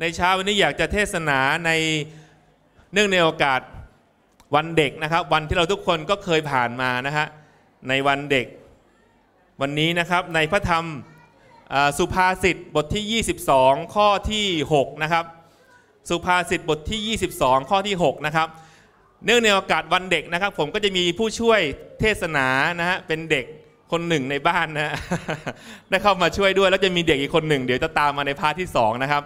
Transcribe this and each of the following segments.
ในเช้าวันนี้อยากจะเทศนาในเนื่องในโอกาสวันเด็กนะครับ วันที่เราทุกคนก็เคยผ่านมานะฮะในวันเด็ก วันนี้นะครับในพระธรรมสุภาษิตบทที่ 22 ข้อที่6นะครับสุภาษิตบทที่ 22 ข้อที่6นะครับเนื่องในโอกาสวันเด็กนะครับ ผมก็จะมีผู้ช่วยเทศนานะฮะเป็นเด็กคนหนึ่งในบ้านนะได้เข้ามาช่วยด้วยแล้วจะมีเด็กอีกคนหนึ่ง เดี๋ยวจะตามมาในพาร์ทที่ 2 นะครับ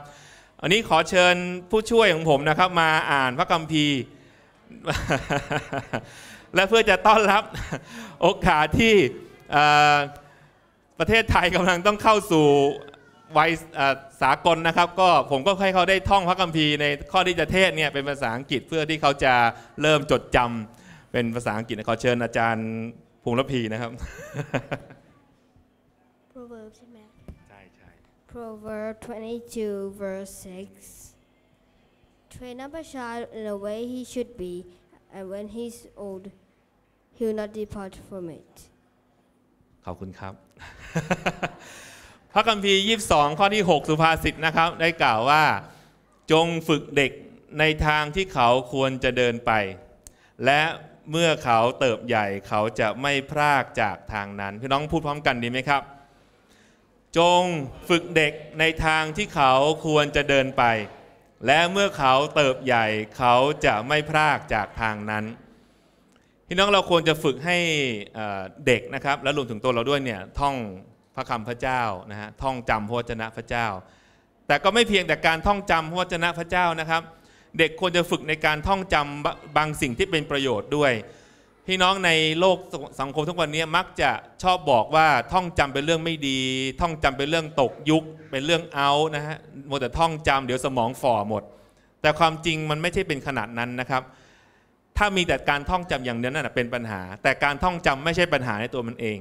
อันนี้ขอเชิญผู้ช่วยของผมนะครับมาอ่านพระคัมภีร์และเพื่อจะต้อนรับโอกาสที่ประเทศไทยกำลังต้องเข้าสู่วัยสากลนะครับก็ผมก็ให้เขาได้ท่องพระคัมภีร์ในข้อที่จะเทศเนี่ยเป็นภาษาอังกฤษเพื่อที่เขาจะเริ่มจดจำเป็นภาษาอังกฤษขอเชิญอาจารย์ภูมิรพีนะครับ p over 22, verse 6. Train up a child in the way he should be, and when he's old, he will not depart from it. ขอบคุณครับ พระคัมภีร์22 ข้อที่ 6 สุภาษิตนะครับ ได้กล่าวว่า จงฝึกเด็ก ในทางที่เขาควรจะเดินไป และเมื่อเขาเติบใหญ่ เขาจะไม่พลากจากทางนั้น พี่น้องพูดพร้อมกันดีไหมครับจงฝึกเด็กในทางที่เขาควรจะเดินไป และเมื่อเขาเติบใหญ่เขาจะไม่พลากจากทางนั้น พี่น้องเราควรจะฝึกให้เด็กนะครับ และรวมถึงตัวเราด้วยเนี่ยท่องพระคำพระเจ้านะฮะท่องจำพระวจนะพระเจ้า แต่ก็ไม่เพียงแต่การท่องจำพระวจนะพระเจ้านะครับ เด็กควรจะฝึกในการท่องจำบางสิ่งที่เป็นประโยชน์ด้วยพี่น้องในโลกสังคมทุกวันนี้มักจะชอบบอกว่าท่องจำเป็นเรื่องไม่ดี ท่องจำเป็นเรื่องตกยุคเป็นเรื่องเอานะฮะหมดแต่ท่องจำเดี๋ยวสมองฝ่อหมด แต่ความจริงมันไม่ใช่เป็นขนาดนั้นนะครับ ถ้ามีแต่การท่องจำอย่างนัีนนั่นเป็นปัญหา แต่การท่องจำไม่ใช่ปัญหาในตัวมันเอง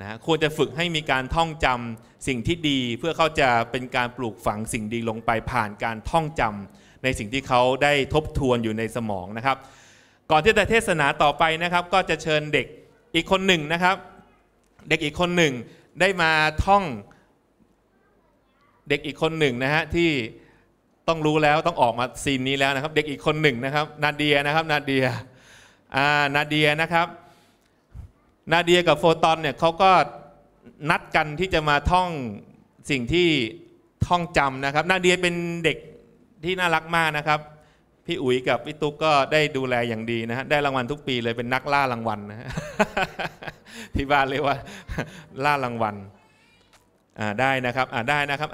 นะควรจะฝึกให้มีการท่องจำสิ่งที่ดีเพื่อเขาจะเป็นการปลูกฝังสิ่งดีลงไปผ่านการท่องจำ ในสิ่งที่เขาได้ทบทวนอยู่ในสมองนะครับก่อนที่จะเทศนาต่อไปนะครับ ก็จะเชิญเด็กอีกคนหนึ่งนะครับ เด็กอีกคนหนึ่งได้มาท่องเด็กอีกคนหนึ่งนะฮะที่ต้องรู้แล้วต้องออกมาซีนนี้แล้วนะครับ เด็กอีกคนหนึ่งนะครับ นาเดียนะครับ นาเดียอ่านาเดียนะครับ นาเดียกับโฟตอนเนี่ยเขาก็นัดกันที่จะมาท่องสิ่งที่ท่องจำนะครับ นาเดียเป็นเด็กที่น่ารักมากนะครับพี่อุ๋ยกับพี่ตุ๊กก็ได้ดูแลอย่างดีนะฮะ ได้รางวัลทุกปีเลยเป็นนักล่ารางวัลนะที่บ้านเรียกว่าล่ารางวัลได้นะครับได้นะครับ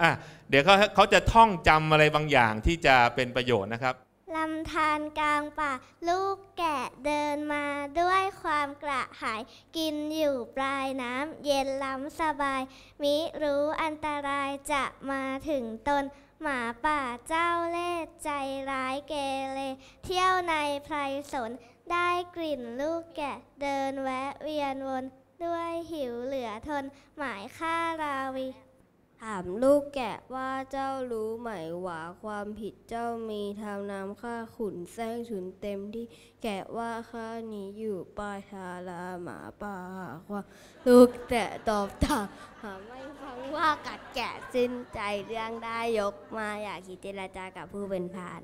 เดี๋ยวเขาเขาจะท่องจำอะไรบางอย่างที่จะเป็นประโยชน์นะครับ ลำธารกลางป่าลูกแกะเดินมาด้วยความกระหาย กินอยู่ปลายน้ำเย็นล้ำสบายมิรู้อันตรายจะมาถึงตนหมาป่าเจ้าเล่ห์ใจร้ายเกเรเที่ยวในไพรสนได้กลิ่นลูกแกะเดินแวะเวียนวนด้วยหิวเหลือทนหมายฆ่าราวีามลูกแกะว่าเจ้ารู้ไหมว่าความผิดเจ้ามีทำน้ำข้าขุนแซงฉุนเต็มที่ แกะว่าข้านี้อยู่ป่าชาลาหมาป่าความลูกแกะตอบตาหาไม่ฟังว่ากัดแกะสิ้นใจเรื่องได้ยกมาอยากคิดเจรจากับผู้เป็นพาน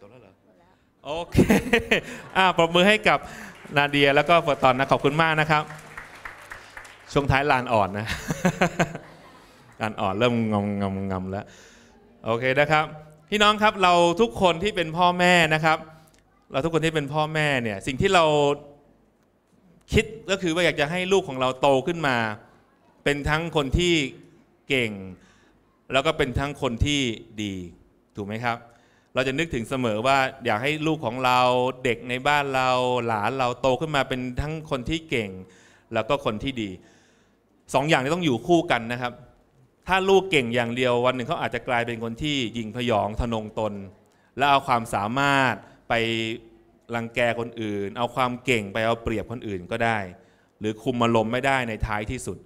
ตแล้วเหรอโอเค อ่าปรบมือให้กับนาเดียแล้วก็ฟอรตอนนะ ขอบคุณมากนะครับช่วงท้ายลานอ่อนนะลานอ่อนเริ่มงำงำงำแล้วโอเคนะครับพี่น้องครับเราทุกคนที่เป็นพ่อแม่นะครับ เราทุกคนที่เป็นพ่อแม่เนี่ย สิ่งที่เราคิดก็คือว่าอยากจะให้ลูกของเราโตขึ้นมา เป็นทั้งคนที่เก่ง แล้วก็เป็นทั้งคนที่ดี ถูกไหมครับ เราจะนึกถึงเสมอว่าอยากให้ลูกของเราเด็กในบ้านเราหลานเราโตขึ้นมาเป็นทั้งคนที่เก่ง แล้วก็คนที่ดีสองอย่างนี้ต้องอยู่คู่กันนะครับ ถ้าลูกเก่งอย่างเดียววันหนึ่งเขาอาจจะกลายเป็นคนที่ยิงพยองทนงตนและเอาความสามารถไปรังแกคนอื่นเอาความเก่งไปเอาเปรียบคนอื่นก็ได้ หรือคุมอารมณ์ไม่ได้ในท้ายที่สุด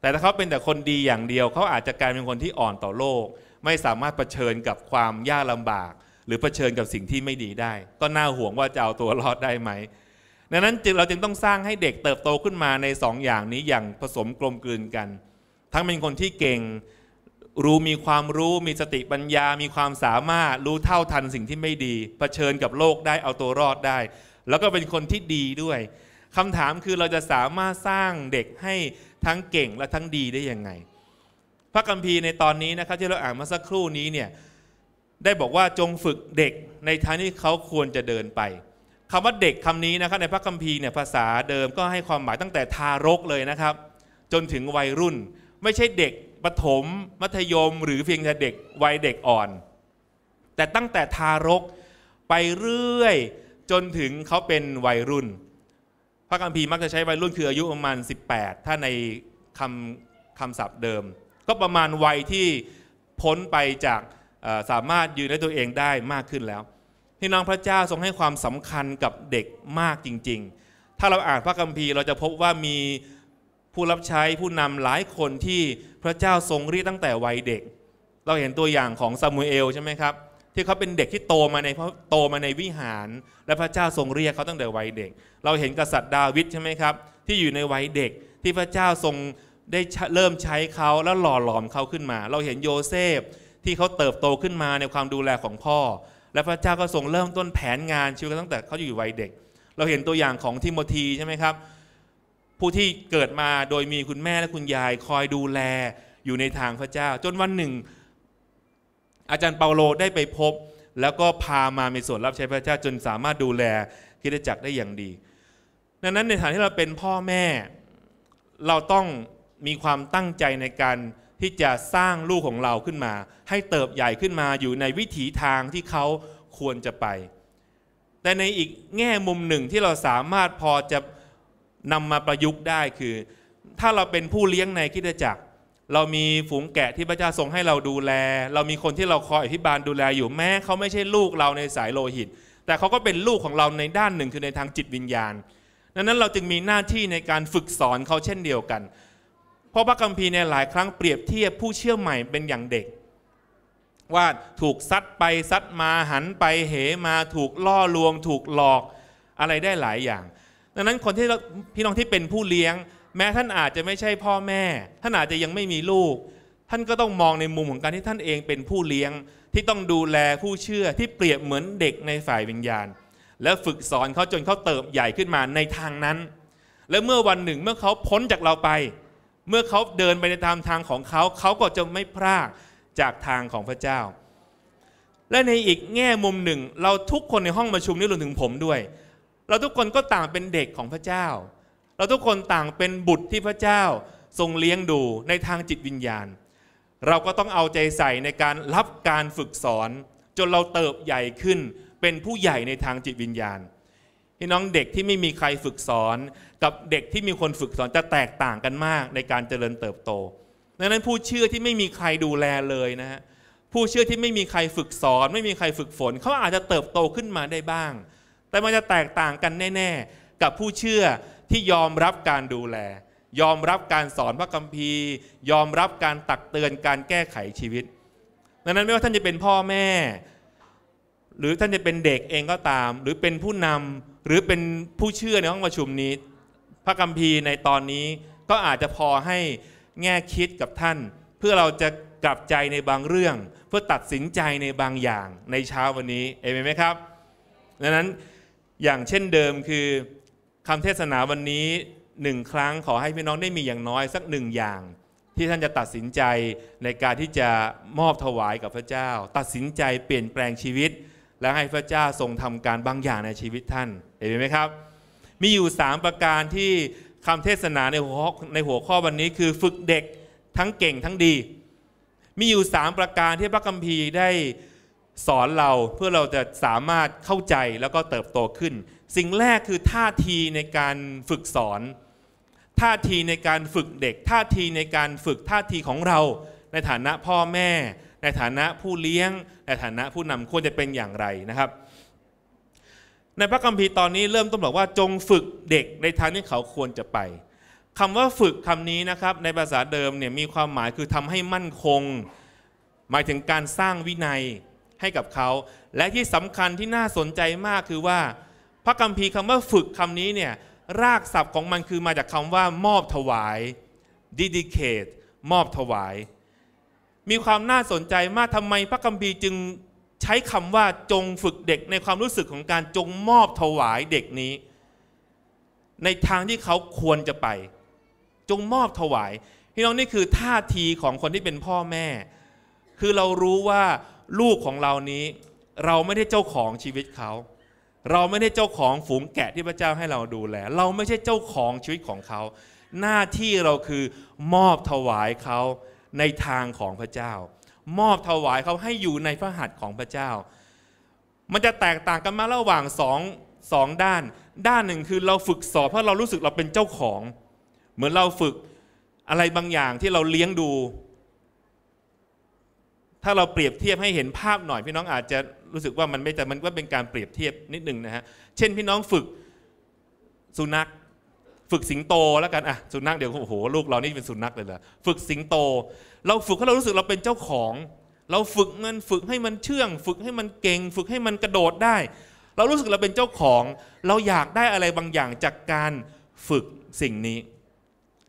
แต่ถ้าเขาเป็นแต่คนดีอย่างเดียวเขาอาจจะกลายเป็นคนที่อ่อนต่อโลก ไม่สามารถเผชิญกับความยากลำบาก หรือเผชิญกับสิ่งที่ไม่ดีได้ ก็น่าห่วงว่าจะเอาตัวรอดได้ไหมดังนั้นเราจึงต้องสร้างให้เด็กเติบโตขึ้นมาในสองอย่างนี้อย่างผสมกลมกลืนกัน ทั้งเป็นคนที่เก่งรู้มีความรู้มีสติปัญญา มีความสามารถรู้เท่าทันสิ่งที่ไม่ดีเผชิญกับโลกได้เอาตัวรอดได้ แล้วก็เป็นคนที่ดีด้วยคำถามคือเราจะสามารถสร้างเด็กให้ทั้งเก่งและทั้งดีได้ยังไง พระคัมภีร์ในตอนนี้นะครับที่เราอ่านมาสักครู่นี้เนี่ยได้บอกว่าจงฝึกเด็กในทางที่เขาควรจะเดินไปคำว่าเด็กคำนี้นะครับในพระคัมภีร์เนี่ยภาษาเดิมก็ให้ความหมายตั้งแต่ทารกเลยนะครับ จนถึงวัยรุ่น ไม่ใช่เด็กประถม มัธยมหรือเพียงแต่เด็กวัยเด็กอ่อน แต่ตั้งแต่ทารกไปเรื่อย จนถึงเขาเป็นวัยรุ่น พระคัมภีร์มักจะใช้วัยรุ่น คืออายุประมาณ 18 ถ้าในคำคำศัพท์เดิม ก็ประมาณวัยที่พ้นไปจากสามารถยืนได้ตัวเองได้มากขึ้นแล้วพี่น้องพระเจ้าทรงให้ความสำคัญกับเด็กมากจริง ๆ ถ้าเราอ่านพระคัมภีร์เราจะพบว่ามีผู้รับใช้ผู้นำหลายคนที่พระเจ้าทรงเรียกตั้งแต่วัยเด็ก เราเห็นตัวอย่างของซามูเอลใช่ไหมครับที่เขาเป็นเด็กที่โตมาในโตมาในวิหาร และพระเจ้าทรงเรียกเขาตั้งแต่วัยเด็ก เราเห็นกษัตริย์ดาวิดใช่ไหมครับที่อยู่ในวัยเด็กที่พระเจ้าทรงได้เริ่มใช้เขาแล้วหล่อหลอมเขาขึ้นมา เราเห็นโยเซฟที่เขาเติบโตขึ้นมาในความดูแลของพ่อและพระเจ้าก็ทรงเริ่มต้นแผนงานชีวิตตั้งแต่เขาอยู่วัยเด็ก เราเห็นตัวอย่างของทิโมธีใช่ไหมครับ ผู้ที่เกิดมาโดยมีคุณแม่และคุณยายคอยดูแลอยู่ในทางพระเจ้า จนวันหนึ่ง อาจารย์เปาโลได้ไปพบ แล้วก็พามามีส่วนรับใช้พระเจ้าจนสามารถดูแลคิดจักรได้อย่างดีดังนั้นในฐานที่เราเป็นพ่อแม่ เราต้องมีความตั้งใจในการที่จะสร้างลูกของเราขึ้นมา ให้เติบใหญ่ขึ้นมาอยู่ในวิถีทางที่เขาควรจะไป แต่ในอีกแง่มุมหนึ่งที่เราสามารถพอจะนำมาประยุกต์ได้คือ ถ้าเราเป็นผู้เลี้ยงในคิดจักร เรามีฝูงแกะที่พระเจ้าทรงให้เราดูแล เรามีคนที่เราคอยอภิบาลดูแลอยู่แม้ เขาไม่ใช่ลูกเราในสายโลหิต แต่เขาก็เป็นลูกของเราในด้านหนึ่งคือในทางจิตวิญญาณดังนั้นเราจึงมีหน้าที่ในการฝึกสอนเขาเช่นเดียวกันราะพระคัมภีร์เนี่ยหลายครั้งเปรียบเทียบผู้เชื่อใหม่เป็นอย่างเด็ก ว่าถูกซัดไปซัดมาหันไปเหมาถูกล่อลวง ถูกหลอกอะไรได้หลายอย่าง ดังนั้นคนที่พี่น้องที่เป็นผู้เลี้ยง แม้ท่านอาจจะไม่ใช่พ่อแม่ท่านอาจจะยังไม่มีลูก ท่านก็ต้องมองในมุมของการที่ท่านเองเป็นผู้เลี้ยงที่ต้องดูแลผู้เชื่อที่เปรียบเหมือนเด็กในฝ่ายวิญญาณ และฝึกสอนเขาจนเขาเติบใหญ่ขึ้นมาในทางนั้น และเมื่อวันหนึ่งเมื่อเขาพ้นจากเราไปเมื่อเขาเดินไปในตามทางของเขาเขาก็จะไม่พลาดจากทางของพระเจ้า และในอีกแง่มุมหนึ่ง เราทุกคนในห้องประชุมนี้รวมถึงผมด้วย เราทุกคนก็ต่างเป็นเด็กของพระเจ้า เราทุกคนต่างเป็นบุตรที่พระเจ้าทรงเลี้ยงดูในทางจิตวิญญาณ เราก็ต้องเอาใจใส่ในการรับการฝึกสอนจนเราเติบใหญ่ขึ้นเป็นผู้ใหญ่ในทางจิตวิญญาณพี่น้องเด็กที่ไม่มีใครฝึกสอนกับเด็กที่มีคนฝึกสอนจะแตกต่างกันมากในการเจริญเติบโต ดังนั้นผู้เชื่อที่ไม่มีใครดูแลเลยนะฮะ ผู้เชื่อที่ไม่มีใครฝึกสอนไม่มีใครฝึกฝนเขาอาจจะเติบโตขึ้นมาได้บ้าง แต่มันจะแตกต่างกันแน่ ๆ กับผู้เชื่อที่ยอมรับการดูแล ยอมรับการสอนพระคัมภีร์ ยอมรับการตักเตือนการแก้ไขชีวิต ดังนั้นไม่ว่าท่านจะเป็นพ่อแม่ หรือท่านจะเป็นเด็กเองก็ตาม หรือเป็นผู้นำหรือเป็นผู้เชื่อในห้องประชุมนี้พระคัมภีร์ในตอนนี้ก็อาจจะพอให้แง่คิดกับท่าน เพื่อเราจะกลับใจในบางเรื่อง เพื่อตัดสินใจในบางอย่างในเช้าวันนี้เอเมนไหมครับดังนั้นอย่างเช่นเดิมคือคำเทศนาวันนี้หนึ่งครั้งขอให้พี่น้องได้มีอย่างน้อยสักหนึ่งอย่าง ที่ท่านจะตัดสินใจในการที่จะมอบถวายกับพระเจ้า ตัดสินใจเปลี่ยนแปลงชีวิต และให้พระเจ้าทรงทำการบางอย่างในชีวิตท่านเห็นไหมครับมีอยู่ 3 ประการที่คำเทศนาในหัวในหัวข้อวันนี้คือฝึกเด็กทั้งเก่งทั้งดี มีอยู่ 3 ประการที่พระคัมภีร์ได้สอนเราเพื่อเราจะสามารถเข้าใจแล้วก็เติบโตขึ้น สิ่งแรกคือท่าทีในการฝึกสอน ท่าทีในการฝึกเด็ก ท่าทีในการฝึกท่าทีของเรา ในฐานะพ่อแม่ในฐานะผู้เลี้ยง ในฐานะผู้นำควรจะเป็นอย่างไรนะครับในพระคัมภีร์ตอนนี้เริ่มต้นบอกว่าจงฝึกเด็กในทางที่เขาควรจะไป คำว่าฝึกคำนี้นะครับ ในภาษาเดิมเนี่ยมีความหมายคือทำให้มั่นคง หมายถึงการสร้างวินัยให้กับเขา และที่สำคัญที่น่าสนใจมากคือว่า พระคัมภีร์คำว่าฝึกคำนี้เนี่ยรากศัพท์ของมันคือมาจากคำว่ามอบถวาย dedicate มอบถวาย มีความน่าสนใจมากทำไมพระคัมภีร์จึงใช้คำว่าจงฝึกเด็กในความรู้สึกของการจงมอบถวายเด็กนี้ ในทางที่เขาควรจะไป จงมอบถวายพี่น้องนี่คือท่าทีของคนที่เป็นพ่อแม่ คือเรารู้ว่าลูกของเรานี้ เราไม่ได้เจ้าของชีวิตเขา เราไม่ได้เจ้าของฝูงแกะที่พระเจ้าให้เราดูแลเราไม่ใช่เจ้าของชีวิตของเขา หน้าที่เราคือมอบถวายเขาในทางของพระเจ้ามอบถวายเขาให้อยู่ในพระหัตถ์ของพระเจ้า มันจะแตกต่างกันมาระหว่างสองสองด้าน ด้านหนึ่งคือเราฝึกสอบเพราะเรารู้สึกเราเป็นเจ้าของ เหมือนเราฝึกอะไรบางอย่างที่เราเลี้ยงดู ถ้าเราเปรียบเทียบให้เห็นภาพหน่อย พี่น้องอาจจะรู้สึกว่ามันไม่แต่มันก็เป็นการเปรียบเทียบนิดหนึ่งนะฮะ เช่นพี่น้องฝึกสุนัขฝึกสิงโตแล้วกันอ่ะสุนัขเดี๋ยวโอ้โหลูกเรานี่เป็นสุนัขเลยเหรอฝึกสิงโต เราฝึกให้เรารู้สึกเราเป็นเจ้าของ เราฝึกมันฝึกให้มันเชื่อง ฝึกให้มันเก่งฝึกให้มันกระโดดได้ เรารู้สึกเราเป็นเจ้าของ เราอยากได้อะไรบางอย่างจากการฝึกสิ่งนี้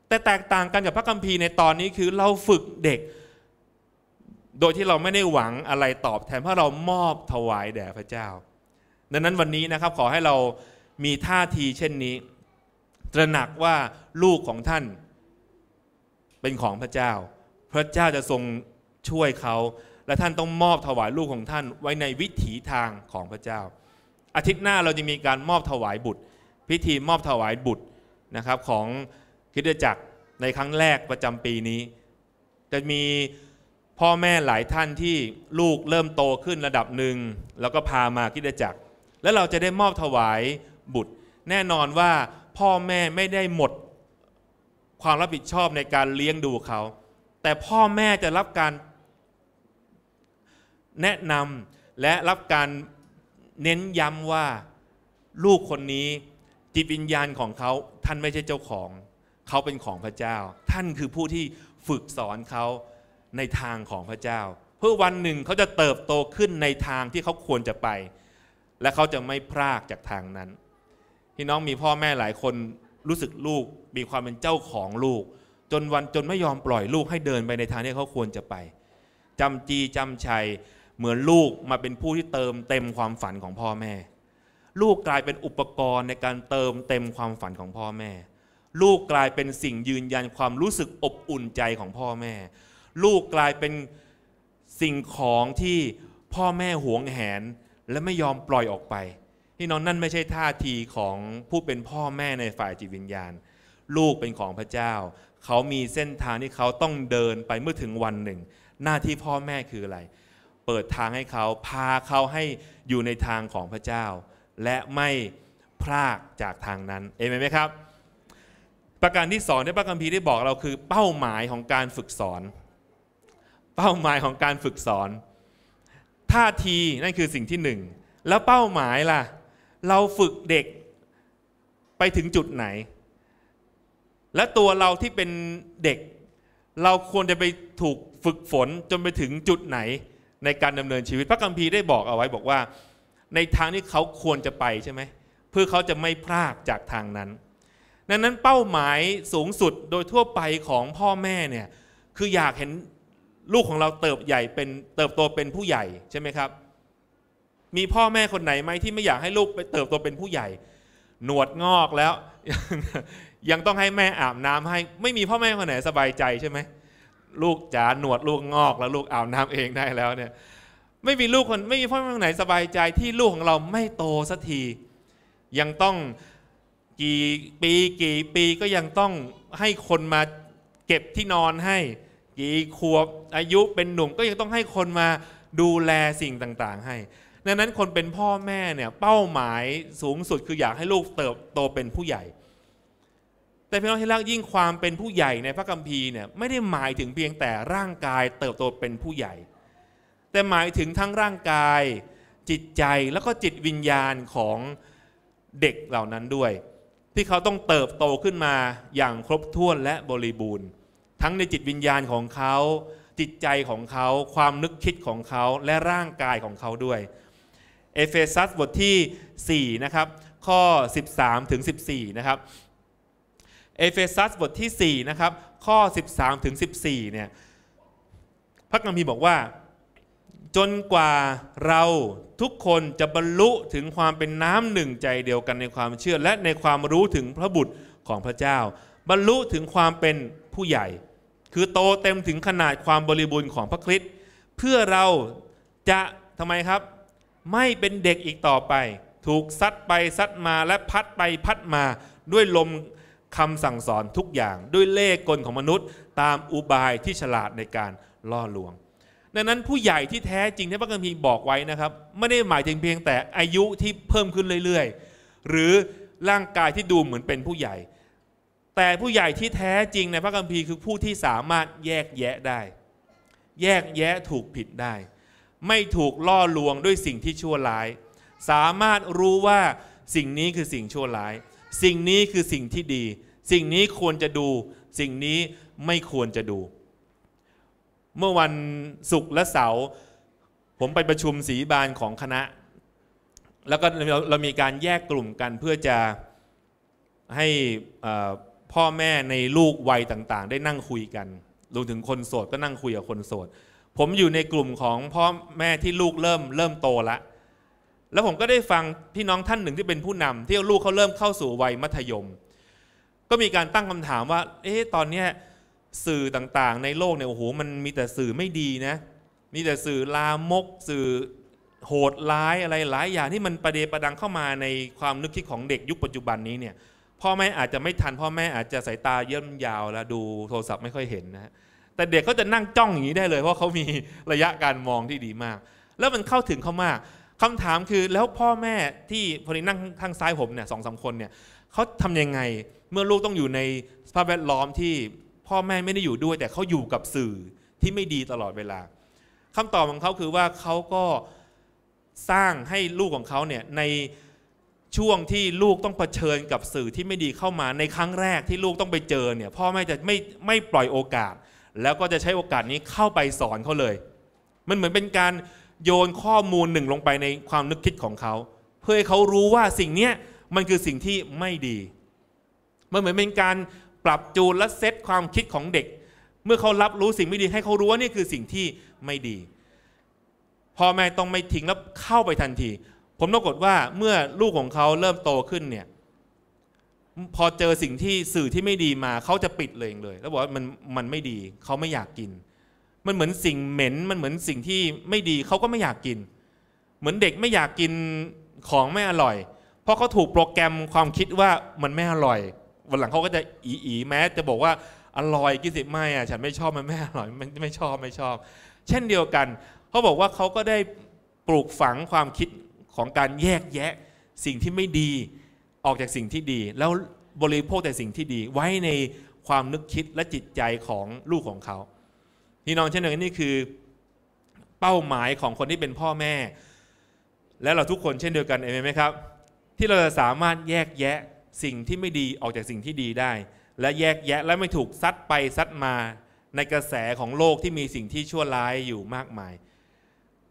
แต่แตกต่างกันกับพระคัมภีร์ในตอนนี้คือเราฝึกเด็ก โดยที่เราไม่ได้หวังอะไรตอบแทนเพราะเรามอบถวายแด่พระเจ้า ดังนั้นวันนี้นะครับขอให้เรามีท่าทีเช่นนี้ตระหนักว่าลูกของท่านเป็นของพระเจ้า พระเจ้าจะทรงช่วยเขา และท่านต้องมอบถวายลูกของท่านไว้ในวิถีทางของพระเจ้า อาทิตย์หน้าเราจะมีการมอบถวายบุตร พิธีมอบถวายบุตรนะครับของคิดจักรในครั้งแรกประจำปีนี้ จะมีพ่อแม่หลายท่านที่ลูกเริ่มโตขึ้นระดับหนึ่งแล้วก็พามาคิดจักร แล้วเราจะได้มอบถวายบุตร แน่นอนว่าพ่อแม่ไม่ได้หมดความรับผิดชอบในการเลี้ยงดูเขา แต่พ่อแม่จะรับการ แนะนำและรับการเน้นย้ำว่าลูกคนนี้จิตวิญญาณของเขาท่านไม่ใช่เจ้าของ เขาเป็นของพระเจ้า ท่านคือผู้ที่ฝึกสอนเขาในทางของพระเจ้า เพื่อวันหนึ่งเขาจะเติบโตขึ้นในทางที่เขาควรจะไป และเขาจะไม่พลากจากทางนั้นพี่น้องมีพ่อแม่หลายคนรู้สึกลูกมีความเป็นเจ้าของลูกจนวันจนไม่ยอมปล่อยลูกให้เดินไปในทางที่เขาควรจะไปจำจีจำชัยเหมือนลูกมาเป็นผู้ที่เติมเต็มความฝันของพ่อแม่ ลูกกลายเป็นอุปกรณ์ในการเติมเต็มความฝันของพ่อแม่ ลูกกลายเป็นสิ่งยืนยันความรู้สึกอบอุ่นใจของพ่อแม่ ลูกกลายเป็นสิ่งของที่พ่อแม่หวงแหนและไม่ยอมปล่อยออกไปพี่น้องนั่นไม่ใช่ท่าทีของผู้เป็นพ่อแม่ในฝ่ายจิตวิญญาณ ลูกเป็นของพระเจ้าเขามีเส้นทางที่เขาต้องเดินไปเมื่อถึงวันหนึ่ง หน้าที่พ่อแม่คืออะไร เปิดทางให้เขาพาเขาให้อยู่ในทางของพระเจ้า และไม่พลากจากทางนั้นเอเมนไหมครับ ประการที่สองที่พระคัมภีร์ได้บอกเราคือ เป้าหมายของการฝึกสอน เป้าหมายของการฝึกสอน ท่าทีนั่นคือสิ่งที่หนึ่งแล้วเป้าหมายล่ะเราฝึกเด็กไปถึงจุดไหน และตัวเราที่เป็นเด็ก เราควรจะไปถูกฝึกฝนจนไปถึงจุดไหนในการดำเนินชีวิตพระคัมภีร์ได้บอกเอาไว้บอกว่า ในทางที่เขาควรจะไปใช่ไหมเพื่อเขาจะไม่พลาดจากทางนั้น ดังนั้นเป้าหมายสูงสุดโดยทั่วไปของพ่อแม่เนี่ยคืออยากเห็นลูกของเราเติบใหญ่เป็นเติบโตเป็นผู้ใหญ่ใช่ไหมครับมีพ่อแม่คนไหนไหมที่ไม่อยากให้ลูกไปเติบโตเป็นผู้ใหญ่ หนวดงอกแล้วยังต้องให้แม่อาบน้ำให้ ไม่มีพ่อแม่คนไหนสบายใจใช่ไหมลูกจ๋าหนวดลูกงอก แล้วลูกอาบน้ำเองได้แล้วเนี่ย ไม่มีลูกคนไม่มีพ่อแม่คนไหนสบายใจที่ลูกของเราไม่โตสักทียังต้องกี่ปีกี่ปีก็ยังต้องให้คนมาเก็บที่นอนให้ กี่ขวบอายุเป็นหนุ่มก็ยังต้องให้คนมาดูแลสิ่งต่าง ๆ ให้ดังนั้นคนเป็นพ่อแม่เนี่ยเป้าหมายสูงสุดคืออยากให้ลูกเติบโตเป็นผู้ใหญ่ แต่พี่น้องที่รักยิ่งความเป็นผู้ใหญ่ในพระคัมภีร์เนี่ยไม่ได้หมายถึงเพียงแต่ร่างกายเติบโตเป็นผู้ใหญ่ แต่หมายถึงทั้งร่างกายจิตใจแล้วก็จิตวิญญาณของเด็กเหล่านั้นด้วย ที่เขาต้องเติบโตขึ้นมาอย่างครบถ้วนและบริบูรณ์ ทั้งในจิตวิญญาณของเขา จิตใจของเขาความนึกคิดของเขาและร่างกายของเขาด้วยเอเฟซัสบทที่4นะครับข้อ 13 ถึง 14 นะครับเอเฟซัสบทที่4นะครับข้อ 13 ถึง 14 เนี่ยพระคัมภีร์บอกว่าจนกว่าเราทุกคนจะบรรลุถึงความเป็นน้ำหนึ่งใจเดียวกันในความเชื่อ และในความรู้ถึงพระบุตรของพระเจ้า บรรลุถึงความเป็นผู้ใหญ่ คือโตเต็มถึงขนาดความบริบูรณ์ของพระคริสต์เพื่อเราจะทำไมครับไม่เป็นเด็กอีกต่อไป ถูกซัดไปซัดมาและพัดไปพัดมาด้วยลมคำสั่งสอนทุกอย่างด้วยเล่กลของมนุษย์ ตามอุบายที่ฉลาดในการล่อลวง ดังนั้นผู้ใหญ่ที่แท้จริงที่พระคัมภีร์บอกไว้นะครับ ไม่ได้หมายถึงเพียงแต่อายุที่เพิ่มขึ้นเรื่อย ๆ หรือร่างกายที่ดูเหมือนเป็นผู้ใหญ่ แต่ผู้ใหญ่ที่แท้จริงในพระคัมภีร์คือ ผู้ที่สามารถแยกแยะได้ แยกแยะถูกผิดได้ไม่ถูกล่อลวงด้วยสิ่งที่ชั่วร้าย สามารถรู้ว่าสิ่งนี้คือสิ่งชั่วร้าย สิ่งนี้คือสิ่งที่ดี สิ่งนี้ควรจะดู สิ่งนี้ไม่ควรจะดู เมื่อวันศุกร์และเสาร์ผมไปประชุมสีบานของคณะ แล้วก็เราเรามีการแยกกลุ่มกันเพื่อจะให้พ่อแม่ในลูกวัยต่างๆ ได้นั่งคุยกันรวมถึงคนโสดก็นั่งคุยกับคนโสดผมอยู่ในกลุ่มของพ่อแม่ที่ลูกเริ่มเริ่มโตละ แล้วผมก็ได้ฟังพี่น้องท่านหนึ่งที่เป็นผู้นำที่ลูกเขาเริ่มเข้าสู่วัยมัธยม ก็มีการตั้งคำถามว่า เอ๊ะ ตอนเนี้สื่อต่างๆ ในโลกเนี่ยโอ้โหมันมีแต่สื่อไม่ดีนะ มีแต่สื่อลามก สื่อโหดร้ายอะไรหลายอย่างที่มันประเดประดังเข้ามาในความนึกคิดของเด็กยุคปัจจุบันนี้เนี่ย พ่อแม่อาจจะไม่ทัน พ่อแม่อาจจะสายตาเยื่อมยาวแล้วดูโทรศัพท์ไม่ค่อยเห็นนะฮะแต่เด็กเขาจะนั่งจ้องอย่างนี้ได้เลยเพราะเขามีระยะการมองที่ดีมาก แล้วมันเข้าถึงเขามากคำถามคือแล้วพ่อแม่ที่พอดีนั่งข้างซ้ายผมเนี่ยสองสาคนเนี่ยเขาทํำยังไงเมื่อลูกต้องอยู่ในสภาพแวดล้อมที่พ่อแม่ไม่ได้อยู่ด้วย แต่เขาอยู่กับสื่อที่ไม่ดีตลอดเวลา คำตอบของเขาคือว่าเขาก็สร้างให้ลูกของเขาเนี่ยในช่วงที่ลูกต้องเผชิญกับสื่อที่ไม่ดีเข้ามาในครั้งแรกที่ลูกต้องไปเจอเนี่ยพ่อแม่จะไม่ไม่ปล่อยโอกาสแล้วก็จะใช้โอกาสนี้เข้าไปสอนเขาเลย มันเหมือนเป็นการโยนข้อมูลหนึ่งลงไปในความนึกคิดของเขาเพื่อให้เขารู้ว่าสิ่งนี้มันคือสิ่งที่ไม่ดี มันเหมือนเป็นการปรับจูนและเซตความคิดของเด็ก เมื่อเขารับรู้สิ่งไม่ดีให้เขารู้ว่านี่คือสิ่งที่ไม่ดีพ่อแม่ต้องไม่ทิ้งแล้วเข้าไปทันที ผมปรากฏว่าเมื่อลูกของเขาเริ่มโตขึ้นเนี่ยพอเจอสิ่งที่สื่อที่ไม่ดีมาเขาจะปิดเลยเองเลย แล้วบอกว่ามันมันไม่ดีเขาไม่อยากกิน มันเหมือนสิ่งเหม็นมันเหมือนสิ่งที่ไม่ดีเขาก็ไม่อยากกิน เหมือนเด็กไม่อยากกินของไม่อร่อย เพราะเขาถูกโปรแกรมความคิดว่ามันไม่อร่อย วันหลังเขาก็จะอีอีแม้ จะบอกว่าอร่อยกินสิไม่อะฉันไม่ชอบมันไม่อร่อยมันไม่ชอบไม่ชอบ เช่นเดียวกันเขาบอกว่าเขาก็ได้ปลูกฝังความคิดของการแยกแยะสิ่งที่ไม่ดีออกจากสิ่งที่ดี แล้วบริโภคแต่สิ่งที่ดีไว้ในความนึกคิดและจิตใจของลูกของเขาพี่น้องเช่นเดียวกันนี่คือ เป้าหมายของคนที่เป็นพ่อแม่ และเราทุกคนเช่นเดียวกันเองไหมครับ ที่เราจะสามารถแยกแยะสิ่งที่ไม่ดีออกจากสิ่งที่ดีได้ และแยกแยะและไม่ถูกซัดไปซัดมาในกระแสของโลกที่มีสิ่งที่ชั่วร้ายอยู่มากมาย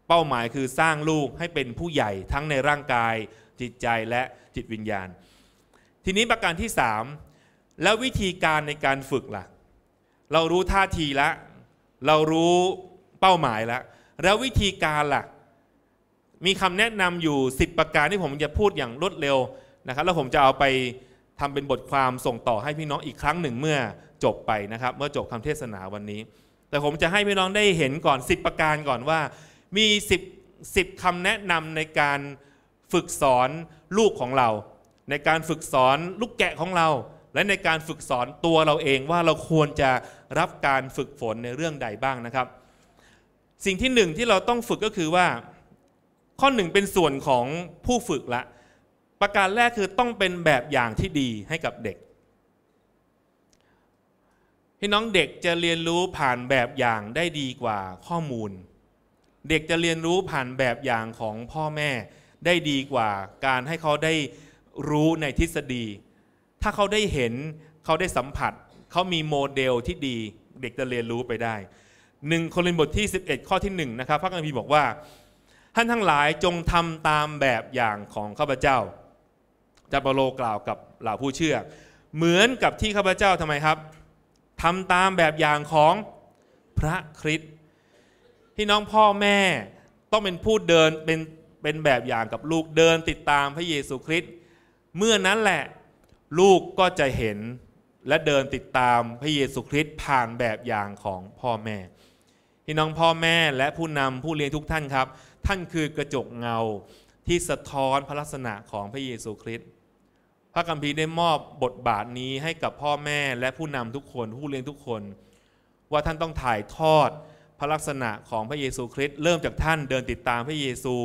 เป้าหมายคือสร้างลูกให้เป็นผู้ใหญ่ทั้งในร่างกายจิตใจและจิตวิญญาณ ทีนี้ประการที่3แล้ววิธีการในการฝึกละ่ะ เรารู้ท่าทีละเรารู้เป้าหมายละแล้ววิธีการละ่ะ มีคำแนะนำอยู่ 10 ประการที่ผมจะพูดอย่างรวดเร็วนะครับ แล้วผมจะเอาไปทำเป็นบทความส่งต่อให้พี่น้องอีกครั้งหนึ่งเมื่อจบไปนะครับ เมื่อจบคำเทศนาวันนี้ แต่ผมจะให้พี่น้องได้เห็นก่อน 10 ประการก่อนว่ามี 10 10คำแนะนำในการฝึกสอนลูกของเรา ในการฝึกสอนลูกแกะของเรา และในการฝึกสอนตัวเราเองว่าเราควรจะรับการฝึกฝนในเรื่องใดบ้างนะครับ สิ่งที่หนึ่งที่เราต้องฝึกก็คือว่า ข้อหนึ่งเป็นส่วนของผู้ฝึกละ ประการแรกคือต้องเป็นแบบอย่างที่ดีให้กับเด็ก ให้น้องเด็กจะเรียนรู้ผ่านแบบอย่างได้ดีกว่าข้อมูล เด็กจะเรียนรู้ผ่านแบบอย่างของพ่อแม่ได้ดีกว่าการให้เขาได้รู้ในทฤษฎี ถ้าเขาได้เห็นเขาได้สัมผัสเขามีโมเดลที่ดี เด็กจะเรียนรู้ไปได้หนึ่งโครินธ์บทที่ 11 ข้อที่1นะครับพระคัมภีร์บอกว่าท่านทั้งหลายจงทำตามแบบอย่างของข้าพเจ้าจาเปโลกล่าวกับเหล่าผู้เชื่อ เหมือนกับที่ข้าพเจ้าทำไมครับ ทำตามแบบอย่างของพระคริสต์ที่น้องพ่อแม่ต้องเป็นผู้เดินเป็นเป็นแบบอย่างกับลูกเดินติดตามพระเยซูคริสต์เมื่อนั้นแหละลูกก็จะเห็นและเดินติดตามพระเยซูคริสต์ผ่านแบบอย่างของพ่อแม่พี่น้องพ่อแม่และผู้นำ ผู้เลี้ยงทุกท่านครับ ท่านคือกระจกเงาที่สะท้อนพระลักษณะของพระเยซูคริสต์พระคัมภีร์ได้มอบบทบาทนี้ให้กับพ่อแม่และผู้นำทุกคนผู้เลี้ยงทุกคน ว่าท่านต้องถ่ายทอดพระลักษณะของพระเยซูคริสต์เริ่มจากท่านเดินติดตามพระเยซู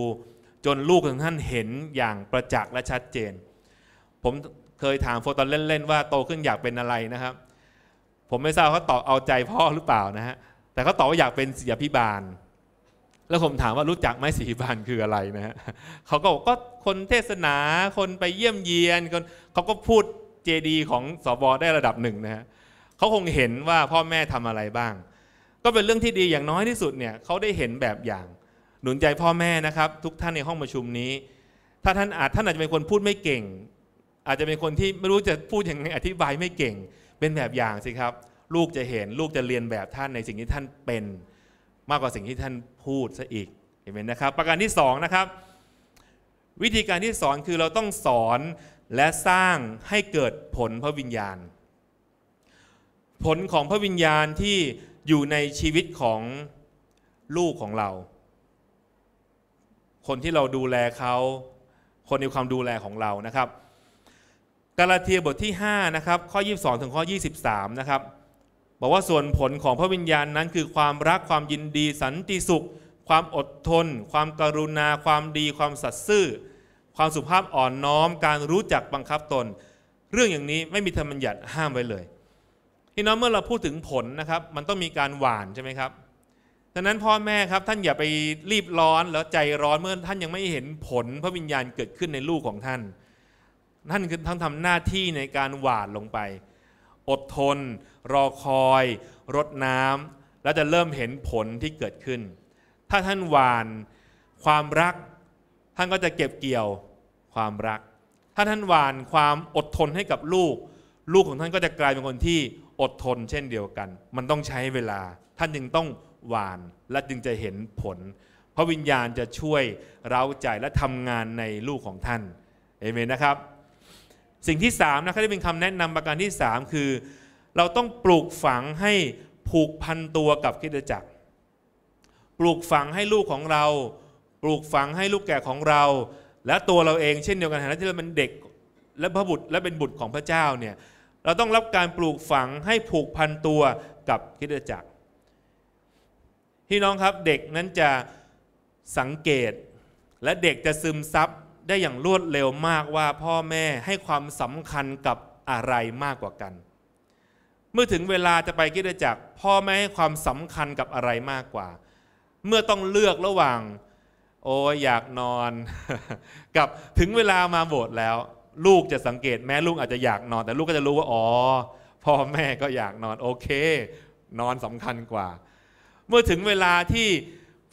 จนลูกของท่านเห็นอย่างประจักษ์ และชัดเจน ผมเคยถามโฟตอนเล่นๆว่าโตขึ้นอยากเป็นอะไรนะครับ ผมไม่ทราบเขาตอบเอาใจพ่อหรือเปล่านะฮะ แต่เขาตอบว่าอยากเป็นศิลพิบาล แล้วผมถามว่ารู้จักไหมศิลพิบาลคืออะไรนะฮะเขาก็บอกก็คนเทศนาคนไปเยี่ยมเยียนคนเขาก็พูดเจดีของสอบอได้ระดับหนึ่งนะฮะเขาคงเห็นว่าพ่อแม่ทำอะไรบ้าง ก็เป็นเรื่องที่ดีอย่างน้อยที่สุดเนี่ยเขาได้เห็นแบบอย่างหนุนใจพ่อแม่นะครับ ทุกท่านในห้องประชุมนี้ ถ้าท่านอาจท่านอาจจะเป็นคนพูดไม่เก่ง อาจจะเป็นคนที่ไม่รู้จะพูดอย่างไงอธิบายไม่เก่ง เป็นแบบอย่างสิครับลูกจะเห็นลูกจะเรียนแบบท่านในสิ่งที่ท่านเป็นมากกว่าสิ่งที่ท่านพูดซะอีกเห็นไหมนะครับ ประการที่2นะครับวิธีการที่สอนคือเราต้องสอนและสร้างให้เกิดผลพระวิญญาณผลของพระวิญญาณที่อยู่ในชีวิตของลูกของเราคนที่เราดูแลเขา คนในความดูแลของเรานะครับกาลาเทียบทที่ 5 นะครับข้อ22 ถึงข้อ23 นะครับบอกว่าส่วนผลของพระวิญญาณนั้น คือความรักความยินดีสันติสุขความอดทน ความกรุณาความดีความสัตย์ซื่อความสุภาพอ่อนน้อมการรู้จักบังคับตน เรื่องอย่างนี้ไม่มีธรรมบัญญัติห้ามไว้เลยที่น้องเมื่อเราพูดถึงผลนะครับ มันต้องมีการหวานใช่ไหมครับฉะนั้นพ่อแม่ครับ ท่านอย่าไปรีบร้อนแล้วใจร้อนเมื่อท่านยังไม่เห็นผลพระวิญญาณเกิดขึ้นในลูกของท่าน ท่านคือั้งทำหน้าที่ในการหวานลงไป อดทน รอคอยรดน้ำแล้วจะเริ่มเห็นผลที่เกิดขึ้น ถ้าท่านหวานความรักท่านก็จะเก็บเกี่ยวความรัก ถ้าท่านหวานความอดทนให้กับลูก ลูกของท่านก็จะกลายเป็นคนที่อดทนเช่นเดียวกัน มันต้องใช้เวลา ท่านจึงต้องหวานและจึงจะเห็นผลพระวิญญาณจะช่วยเราใจและทำงานในลูกของท่านเอเมน นะครับสิ่งที่3นะครับที่เป็นคำแนะนำประการที่ 3 คือ เราต้องปลูกฝังให้ผูกพันตัวกับคิดจักร ปลูกฝังให้ลูกของเรา ปลูกฝังให้ลูกแก่ของเรา และตัวเราเองเช่นเดียวกันฐานะที่เราเป็นเด็กและพระบุตรและเป็นบุตรของพระเจ้าเนี่ยเราต้องรับการปลูกฝังให้ผูกพันตัวกับคิดจักรพี่น้องครับ เด็กนั้นจะสังเกตและเด็กจะซึมซับ ได้อย่างรวดเร็วมากว่าพ่อแม่ให้ความสำคัญกับอะไรมากกว่ากัน เมื่อถึงเวลาจะไปคิดจักพ่อแม่ให้ความสำคัญกับอะไรมากกว่า เมื่อต้องเลือกระหว่าง โอ้อยากนอน กับถึงเวลามาโบสถ์แล้ว ลูกจะสังเกตแม้ลูกอาจจะอยากนอน แต่ลูกก็จะรู้ว่าอ๋อพ่อแม่ก็อยากนอน โอเค นอนสำคัญกว่าเมื่อถึงเวลาที่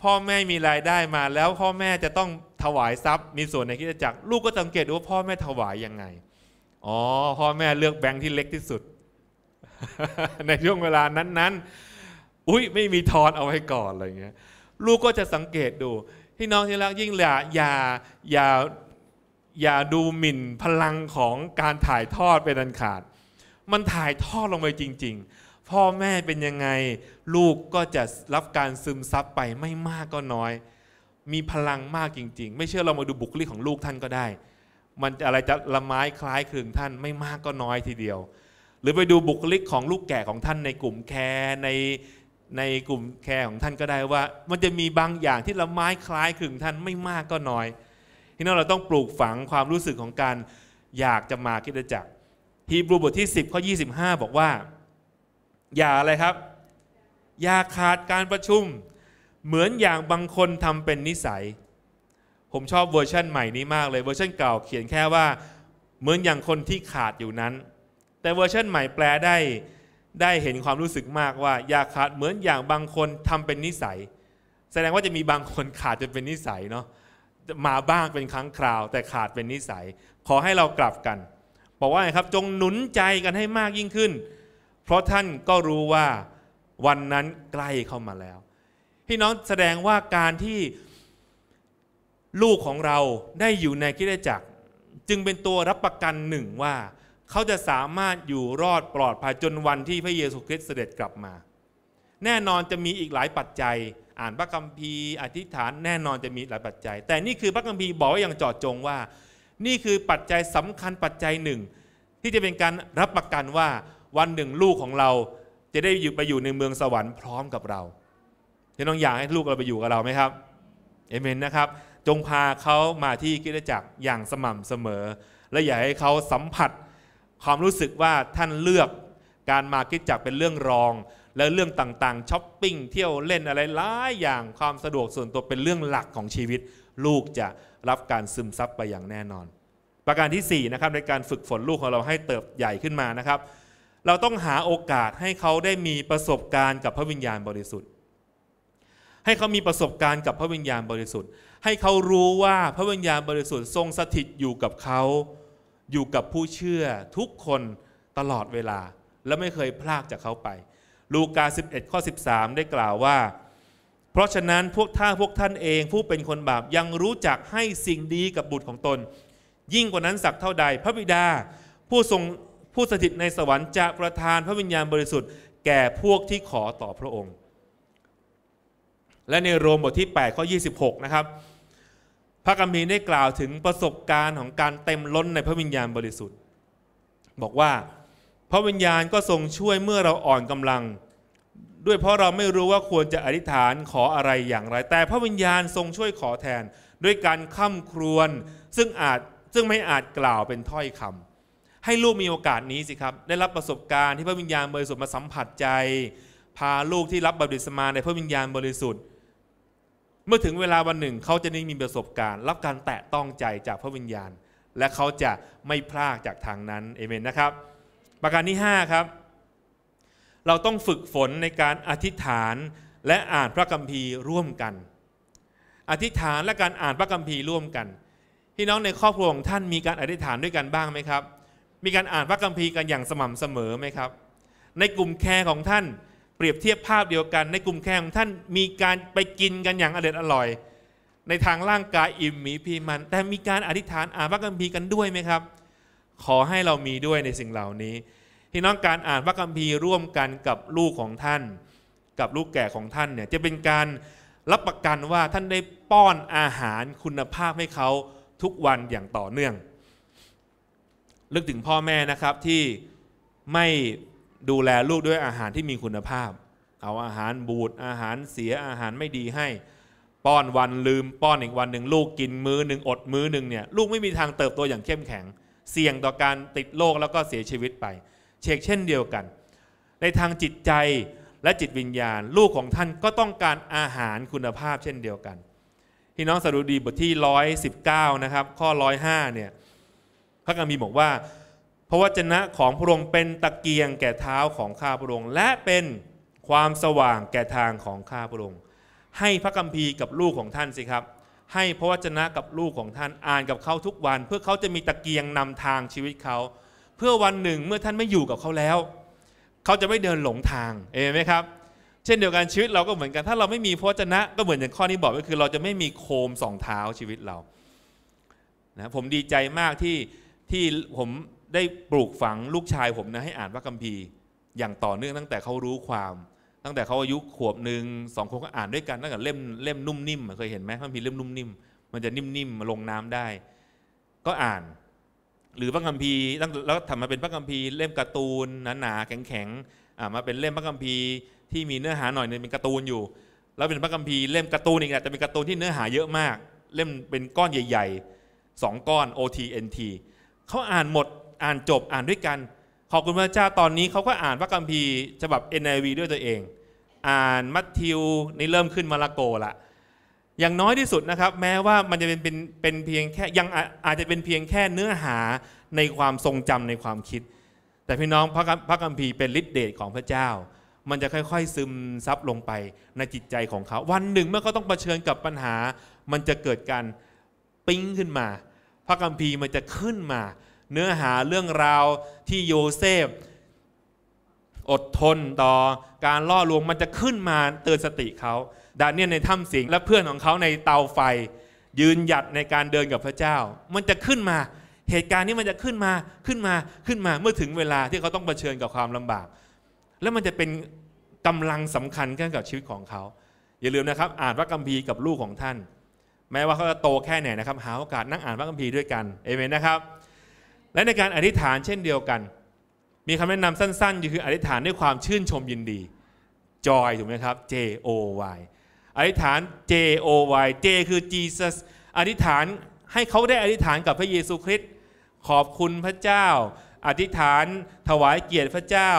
พ่อแม่มีรายได้มาแล้วพ่อแม่จะต้องถวายทรัพย์มีส่วนในกิจจักรลูกก็สังเกตดูว่าพ่อแม่ถวายยังไงอ๋อพ่อแม่เลือกแบงค์ที่เล็กที่สุด ในช่วงเวลานั้นๆ อุ้ยไม่มีทอนเอาไว้ก่อนอะไรเงี้ย ลูกก็จะสังเกตดูพี่น้องที่รักยิ่งอย่าอย่าอย่าอย่าดูหมิ่นพลังของการถ่ายทอดเป็นอันขาด มันถ่ายทอดลงไปจริง ๆพ่อแม่เป็นยังไง ลูกก็จะรับการซึมซับไปไม่มากก็น้อย มีพลังมากจริง ๆ ไม่เชื่อเรามาดูบุคลิกของลูกท่านก็ได้ มันอะไรจะละไม้คล้ายคลึงท่าน ไม่มากก็น้อยทีเดียว หรือไปดูบุคลิกของลูกแก่ของท่าน ในกลุ่มแคร์ในในกลุ่มแคร์ของท่านก็ได้ว่า มันจะมีบางอย่างที่ละไม้คล้ายคลึงท่าน ไม่มากก็น้อยที่นั่นเราต้องปลูกฝังความรู้สึกของการอยากจะมาคิดจักรฮีบรูบทที่ 10ข้อยีบอกว่าอย่าอะไรครับ อย่าขาดการประชุม เหมือนอย่างบางคนทำเป็นนิสัย ผมชอบเวอร์ชันใหม่นี้มากเลยเวอร์ชันเก่าเขียนแค่ว่า เหมือนอย่างคนที่ขาดอยู่นั้น แต่เวอร์ชันใหม่แปลได้ได้เห็นความรู้สึกมากว่าอย่าขาดเหมือนอย่างบางคนทำเป็นนิสัย แสดงว่าจะมีบางคนขาดจะเป็นนิสัยเนาะมาบ้างเป็นครั้งคราว แต่ขาดเป็นนิสัย ขอให้เรากลับกันบอกว่าไงครับจงหนุนใจกันให้มากยิ่งขึ้นเพราะท่านก็รู้ว่าวันนั้นใกล้เข้ามาแล้ว พี่น้องแสดงว่าการที่ลูกของเราได้อยู่ในคิด้จักจึงเป็นตัวรับประกันหนึ่งว่า เขาจะสามารถอยู่รอดปลอดภัยจนวันที่พระเยซูคริสต์เสด็จกลับมา แน่นอนจะมีอีกหลายปัจจัย อ่านพระคัมภีร์ อธิษฐาน แน่นอนจะมีหลายปัจจัย แต่นี่คือพระคัมภีร์บอกอย่างจอดจงว่า นี่คือปัจจัยสำคัญปัจจัยหนึ่ง ที่จะเป็นการรับประกันว่าวันหนึ่งลูกของเราจะได้อยู่ไปอยู่ในเมืองสวรรค์พร้อมกับเราพี่น้องอยากให้ลูกเราไปอยู่กับเราไหมครับเอเมนนะครับจงพาเขามาที่กิจจักรอย่างสม่ำเสมอ และอย่าให้เขาสัมผัส ความรู้สึกว่าท่านเลือกการมากิจจักรเป็นเรื่องรอง และเรื่องต่างๆช้อปปิ้งเที่ยวเล่นอะไรหลายอย่างความสะดวกส่วนตัวเป็นเรื่องหลักของชีวิต ลูกจะรับการซึมซับไปอย่างแน่นอน ประการที่4นะครับในการฝึกฝนลูกของเราให้เติบใหญ่ขึ้นมานะครับเราต้องหาโอกาสให้เขาได้มีประสบการณ์กับพระวิญญาณบริสุทธิ์ ให้เขามีประสบการณ์กับพระวิญญาณบริสุทธิ์ ให้เขารู้ว่าพระวิญญาณบริสุทธิ์ทรงสถิตอยู่กับเขา อยู่กับผู้เชื่อทุกคนตลอดเวลา และไม่เคยพลากจากเขาไป ลูกา 11 ข้อ 13 ได้กล่าวว่า เพราะฉะนั้นพวกท่านพวกท่านเองผู้เป็นคนบาปยังรู้จักให้สิ่งดีกับบุตรของตน ยิ่งกว่านั้นสักเท่าใดพระบิดาผู้ทรงผู้สถิตในสวรรค์จะประทานพระวิญญาณบริสุทธิ์แก่พวกที่ขอต่อพระองค์ และในโรมบทที่ 8 ข้อ 26 นะครับ พระกัมพีได้กล่าวถึงประสบการณ์ของการเต็มล้นในพระวิญญาณบริสุทธิ์ บอกว่าพระวิญญาณก็ทรงช่วยเมื่อเราอ่อนกำลัง ด้วยเพราะเราไม่รู้ว่าควรจะอธิษฐานขออะไรอย่างไร แต่พระวิญญาณทรงช่วยขอแทนด้วยการค้ำครวญซึ่งอาจซึ่งไม่อาจกล่าวเป็นถ้อยคำให้ลูกมีโอกาสนี้สิครับ ได้รับประสบการณ์ที่พระวิญญาณบริสุทธิ์มาสัมผัสใจ พาลูกที่รับบัพติศมาในพระวิญญาณบริสุทธิ์ เมื่อถึงเวลาวันหนึ่งเขาจะได้มีประสบการณ์รับการแตะต้องใจจากพระวิญญาณ และเขาจะไม่พลากจากทางนั้นเอเมนนะครับ ประการที่ 5 ครับ เราต้องฝึกฝนในการอธิษฐานและอ่านพระคัมภีร์ร่วมกัน อธิษฐานและการอ่านพระคัมภีร์ร่วมกัน พี่น้องในครอบครัวของท่านมีการอธิษฐานด้วยกันบ้างไหมครับมีการอ่านพระคัมภีร์กันอย่างสม่ำเสมอไหมครับ ในกลุ่มแคร์ของท่านเปรียบเทียบภาพเดียวกัน ในกลุ่มแคร์ของท่านมีการไปกินกันอย่างอร่อยอร่อยในทางร่างกายอิ่มมีพีมัน แต่มีการอธิษฐานอ่านพระคัมภีร์กันด้วยไหมครับ ขอให้เรามีด้วยในสิ่งเหล่านี้ที่น้องการอ่านพระคัมภีร์ร่วมกันกับลูกของท่าน กับลูกแก่ของท่านเนี่ยจะเป็นการรับประกันว่าท่านได้ป้อนอาหารคุณภาพให้เขาทุกวันอย่างต่อเนื่องลึกถึงพ่อแม่นะครับ ที่ไม่ดูแลลูกด้วยอาหารที่มีคุณภาพเอาอาหารบูดอาหารเสียอาหารไม่ดีให้ป้อนวันลืมป้อนอีกวันหนึ่งลูกกินมือหนึ่งอดมือหนึ่งเนี่ยลูกไม่มีทางเติบโตอย่างเข้มแข็ง เสี่ยงต่อการติดโรคแล้วก็เสียชีวิตไป เชกเช่นเดียวกัน ในทางจิตใจและจิตวิญญาณ ลูกของท่านก็ต้องการอาหารคุณภาพเช่นเดียวกันพี่น้องสรุดีบทที่ 119นะครับข้อ105เนี่ยพระกัมีบอกว่าพระวจนะของพระองค์เป็นตะเกียงแก่เท้าของข้าพระองค์และเป็นความสว่างแก่ทางของข้าพระองค์ ให้พระคัมภีร์กับลูกของท่านสิครับ ให้พระวจนะกับลูกของท่านอ่านกับเขาทุกวัน เพื่อเขาจะมีตะเกียงนำทางชีวิตเขา เพื่อวันหนึ่งเมื่อท่านไม่อยู่กับเขาแล้ว เขาจะไม่เดินหลงทางเองไหมครับ เช่นเดียวกันชีวิตเราก็เหมือนกันถ้าเราไม่มีพระวจนะก็เหมือนอย่างข้อนี้บอกก็คือเราจะไม่มีโคมสองเท้าชีวิตเรานะผมดีใจมากที่ที่ผมได้ปลูกฝังลูกชายผมนะให้อ่านพระคัมภีร์อย่างต่อเนื่องตั้งแต่เขารู้ความ ตั้งแต่เขาอายุขวบหนึ่งสองคนก็อ่านด้วยกันตั้งแต่เล่มเล่มนุ่มนิ่ม เคยเห็นไหมพระคัมภีร์เล่มนุ่มนิ่มมันจะนิ่มๆมาลงน้ำได้ ก็อ่าน หรือพระคัมภีร์ตั้งแล้วทำมาเป็นพระคัมภีร์เล่มการ์ตูนหนาๆแข็งๆมาเป็นเล่มพระคัมภีร์ที่มีเนื้อหาหน่อยนึงเป็นการ์ตูนอยู่แล้วเป็นพระคัมภีร์เล่มการ์ตูนอีกแหละแต่เป็นการ์ตูนที่เนื้อหาเยอะมาก เล่มเป็นก้อนใหญ่ๆสองก้อน OTNT เขาอ่านหมดอ่านจบอ่านด้วยกัน ขอบคุณพระเจ้าตอนนี้เขาก็อ่านพระคัมภีร์ฉบับ NIV ด้วยตัวเอง อ่านมัทธิวนี่เริ่มขึ้นมาระโกละอย่างน้อยที่สุดนะครับ แม้ว่ามันจะเป็นเป็นเป็นเพียงแค่ยังอาจจะเป็นเพียงแค่เนื้อหาในความทรงจำในความคิด แต่พี่น้องพระพระคัมภีร์เป็นฤทธิเดชของพระเจ้า มันจะค่อยๆ ซึมซับลงไปในจิตใจของเขา วันหนึ่งเมื่อเขาต้องเผชิญกับปัญหามันจะเกิดการปิ้งขึ้นมาพระคัมภีร์มันจะขึ้นมา เนื้อหาเรื่องราวที่โยเซฟอดทนต่อการล่อลวง มันจะขึ้นมาเตือนสติเขาดาเนียลในถ้ำสิงและเพื่อนของเขาในเตาไฟ ยืนหยัดในการเดินกับพระเจ้า มันจะขึ้นมาเหตุการณ์นี้มันจะขึ้นมาขึ้นมาขึ้นมาเมื่อถึงเวลาที่เขาต้องเผชิญกับความลำบาก แล้วมันจะเป็นกำลังสำคัญเกี่ยวกับชีวิตของเขาอย่าลืมนะครับอ่านพระคัมภีร์กับลูกของท่านแม้ว่าเขาจะโตแค่ไหนนะครับ หาโอกาสนั่งอ่านพระคัมภีร์ด้วยกันเอเมนนะครับ และในการอธิษฐานเช่นเดียวกัน มีคำแนะนำสั้นๆคืออธิษฐานด้วยความชื่นชมยินดีจอยถูกไหมครับ J O Y อธิษฐาน J O Y J คือ Jesus อธิษฐานให้เขาได้อธิษฐานกับพระเยซูคริสต์ขอบคุณพระเจ้า อธิษฐานถวายเกียรติพระเจ้า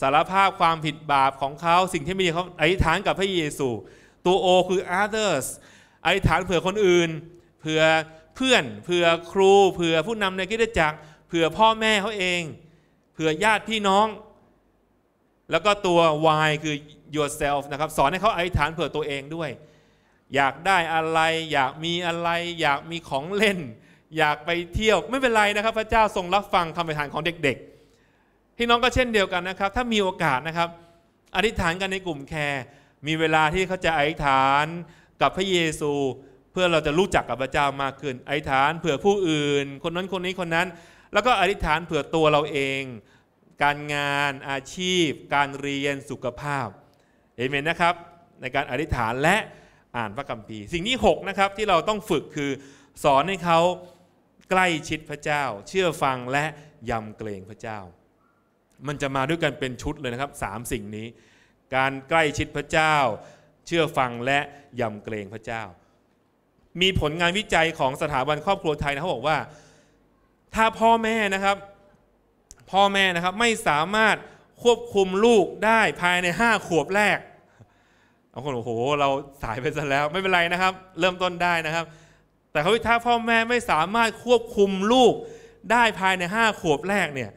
สารภาพความผิดบาปของเขาสิ่งที่ไม่ดีเขาอธิษฐานกับพระเยซู ตัว O คือ others อธิษฐานเผื่อคนอื่นเผื่อเพื่อนเผื่อครูเผื่อผู้นำในกิจจักรเผื่อพ่อแม่เขาเองเผื่อญาติพี่น้อง แล้วก็ตัว Y คือ yourself นะครับสอนให้เขาอธิษฐานเผื่อตัวเองด้วย อยากได้อะไรอยากมีอะไรอยากมีของเล่น อยากไปเที่ยวไม่เป็นไรนะครับ พระเจ้าทรงรับฟังคำอธิษฐานของเด็กๆพี่น้องก็เช่นเดียวกันนะครับ ถ้ามีโอกาสนะครับอธิษฐานกันในกลุ่มแคร์มีเวลาที่เขาจะอธิษฐานกับพระเยซูเพื่อเราจะรู้จักกับพระเจ้ามากขึ้น อธิษฐานเผื่อผู้อื่น คนนั้นคนนี้คนนั้น แล้วก็อธิษฐานเผื่อตัวเราเอง การงานอาชีพการเรียนสุขภาพเอเมนนะครับในการอธิษฐานและอ่านพระคัมภีร์สิ่งที่6นะครับที่เราต้องฝึกคือสอนให้เขาใกล้ชิดพระเจ้าเชื่อฟังและยำเกรงพระเจ้า มันจะมาด้วยกันเป็นชุดเลยนะครับสามสิ่งนี้ การใกล้ชิดพระเจ้าเชื่อฟังและยำเกรงพระเจ้า มีผลงานวิจัยของสถาบันครอบครัวไทยนะเขาบอกว่า ถ้าพ่อแม่นะครับพ่อแม่นะครับไม่สามารถควบคุมลูกได้ภายใน 5 ขวบแรกบางคนโอ้โห เราสายไปซะแล้ว ไม่เป็นไรนะครับ เริ่มต้นได้นะครับ แต่เขาถ้าพ่อแม่ไม่สามารถควบคุมลูกได้ภายใน5ขวบแรกเนี่ย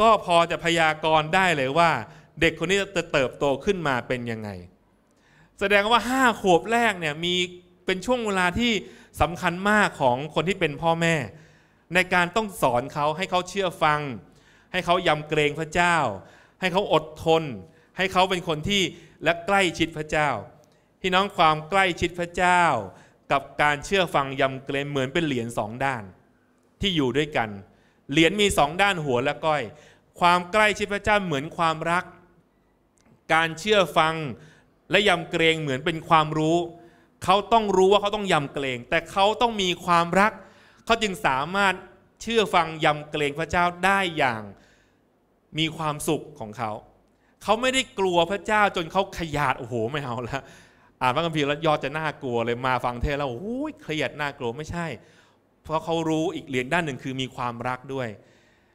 ก็พอจะพยากรณ์ได้เลยว่าเด็กคนนี้จะเติบโตขึ้นมาเป็นยังไงแสดงว่า5ขวบแรกเนี่ยมีเป็นช่วงเวลาที่สำคัญมากของคนที่เป็นพ่อแม่ ในการต้องสอนเขาให้เขาเชื่อฟัง ให้เขายำเกรงพระเจ้า ให้เขาอดทน ให้เขาเป็นคนที่และใกล้ชิดพระเจ้าพี่น้องความใกล้ชิดพระเจ้า กับการเชื่อฟังยำเกรงเหมือนเป็นเหรียญสองด้าน ที่อยู่ด้วยกันเหรียญมีสองด้านหัวและก้อยความใกล้ชิดพระเจ้าเหมือนความรัก การเชื่อฟังและยำเกรงเหมือนเป็นความรู้ เขาต้องรู้ว่าเขาต้องยำเกรง แต่เขาต้องมีความรัก เขาจึงสามารถเชื่อฟังยำเกรงพระเจ้าได้อย่างมีความสุขของเขา เขาไม่ได้กลัวพระเจ้าจนเขาขยาด โอ้โห ไม่เอาละ อ่านพระคัมภีร์แล้วยอดจะน่ากลัวเลย มาฟังเทศแล้วโอ้ยเครียดน่ากลัว ไม่ใช่ เพราะเขารู้อีกเหรียญด้านหนึ่งคือมีความรักด้วย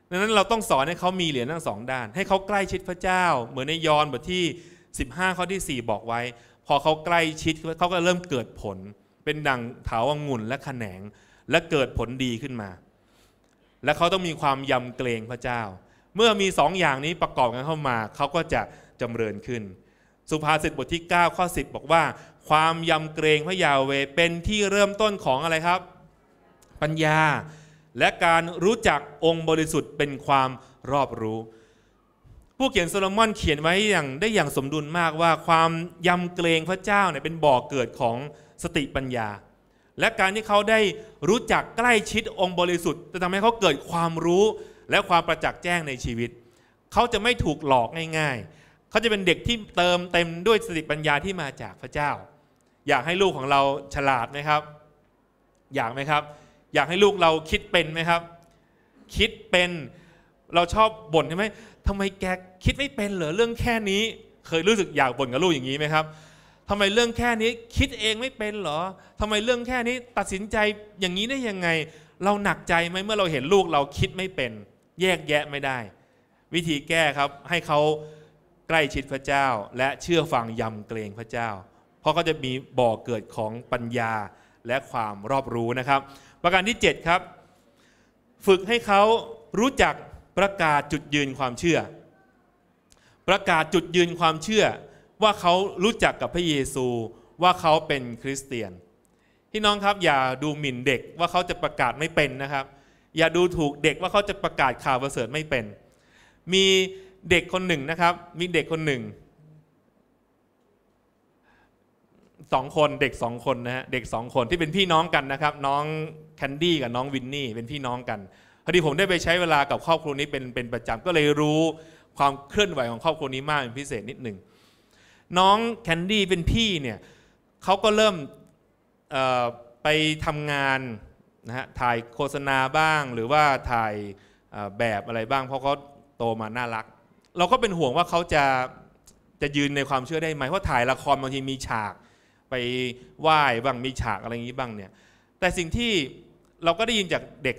ดังนั้นเราต้องสอนให้เขามีเหรียญทั้งสองด้าน ให้เขาใกล้ชิดพระเจ้า เหมือนในยอห์นบทที่15 ข้อที่ 4 บอกไว้ พอเขาใกล้ชิดเขาก็เริ่มเกิดผล เป็นดังเถาวงุ่นและขแขนงและเกิดผลดีขึ้นมา และเขาต้องมีความยำเกรงพระเจ้า เมื่อมีสองอย่างนี้ประกอบกันเข้ามา เขาก็จะจำเริญขึ้น สุภาษิตบทที่ 9 ข้อ10 บอกว่า ความยำเกรงพระยาเวเป็นที่เริ่มต้นของอะไรครับ ปัญญาและการรู้จักองค์บริสุทธิ์เป็นความรอบรู้ผู้เขียนโซโลมอน เขียนไว้อย่างได้อย่างสมดุลมากว่าความยำเกรงพระเจ้าเนี่ยเป็นบ่อกเกิดของสติปัญญา และการที่เขาได้รู้จักใกล้ชิดองค์บริสุทธิ์จะทำให้เขาเกิดความรู้และความประจักษ์แจ้งในชีวิต เขาจะไม่ถูกหลอกง่ายๆเขาจะเป็นเด็กที่เติมเต็มด้วยสติปัญญาที่มาจากพระเจ้า อยากให้ลูกของเราฉลาดไหมครับ อยากไหมครับ อยากให้ลูกเราคิดเป็นไหมครับ คิดเป็นเราชอบบ่นใช่ไหมทำไมแกคิดไม่เป็นเหรอเรื่องแค่นี้เคยรู้สึกอยากบ่นกับลูกอย่างนี้ไหมครับ ทำไมเรื่องแค่นี้คิดเองไม่เป็นเหรอ ทำไมเรื่องแค่นี้ตัดสินใจอย่างนี้ได้ยังไง เราหนักใจไหมเมื่อเราเห็นลูกเราคิดไม่เป็นแยกแยะไม่ได้ วิธีแก้ครับให้เขาใกล้ชิดพระเจ้า และเชื่อฟังยำเกรงพระเจ้า เพราะก็จะมีบ่อเกิดของปัญญาและความรอบรู้นะครับ ประการที่7ครับฝึกให้เขารู้จักประกาศจุดยืนความเชื่อ ประกาศจุดยืนความเชื่อว่าเขารู้จักกับพระเยซูว่าเขาเป็นคริสเตียนพี่น้องครับอย่าดูหมิ่นเด็กว่าเขาจะประกาศไม่เป็นนะครับ อย่าดูถูกเด็กว่าเขาจะประกาศข่าวประเสริฐไม่เป็น มีเด็กคนหนึ่งนะครับ มีเด็กคนหนึ่งสองคนเด็กสองคนนะฮะเด็กสองคนที่เป็นพี่น้องกันนะครับ น้องแคนดี้กับน้องวินนี่เป็นพี่น้องกันพอดีผมได้ไปใช้เวลากับครอบครัวนี้เป็นเป็นประจำก็เลยรู้ความเคลื่อนไหวของครอบครัวนี้มากเป็นพิเศษนิดหนึ่งน้อง แคนดี้เป็นพี่เนี่ยเขาก็เริ่มไปทำงานนะฮะถ่ายโฆษณาบ้างหรือว่าถ่ายแบบอะไรบ้าง เพราะเขาโตมาน่ารัก เราก็เป็นห่วงว่าเขาจะจะยืนในความเชื่อได้ไหมเพราะ ถ่ายละครบางทีมีฉากไปไหว้บ้างมีฉากอะไรอย่างนี้บ้างเนี่ยแต่สิ่งที่เราก็ได้ยินจากเด็ก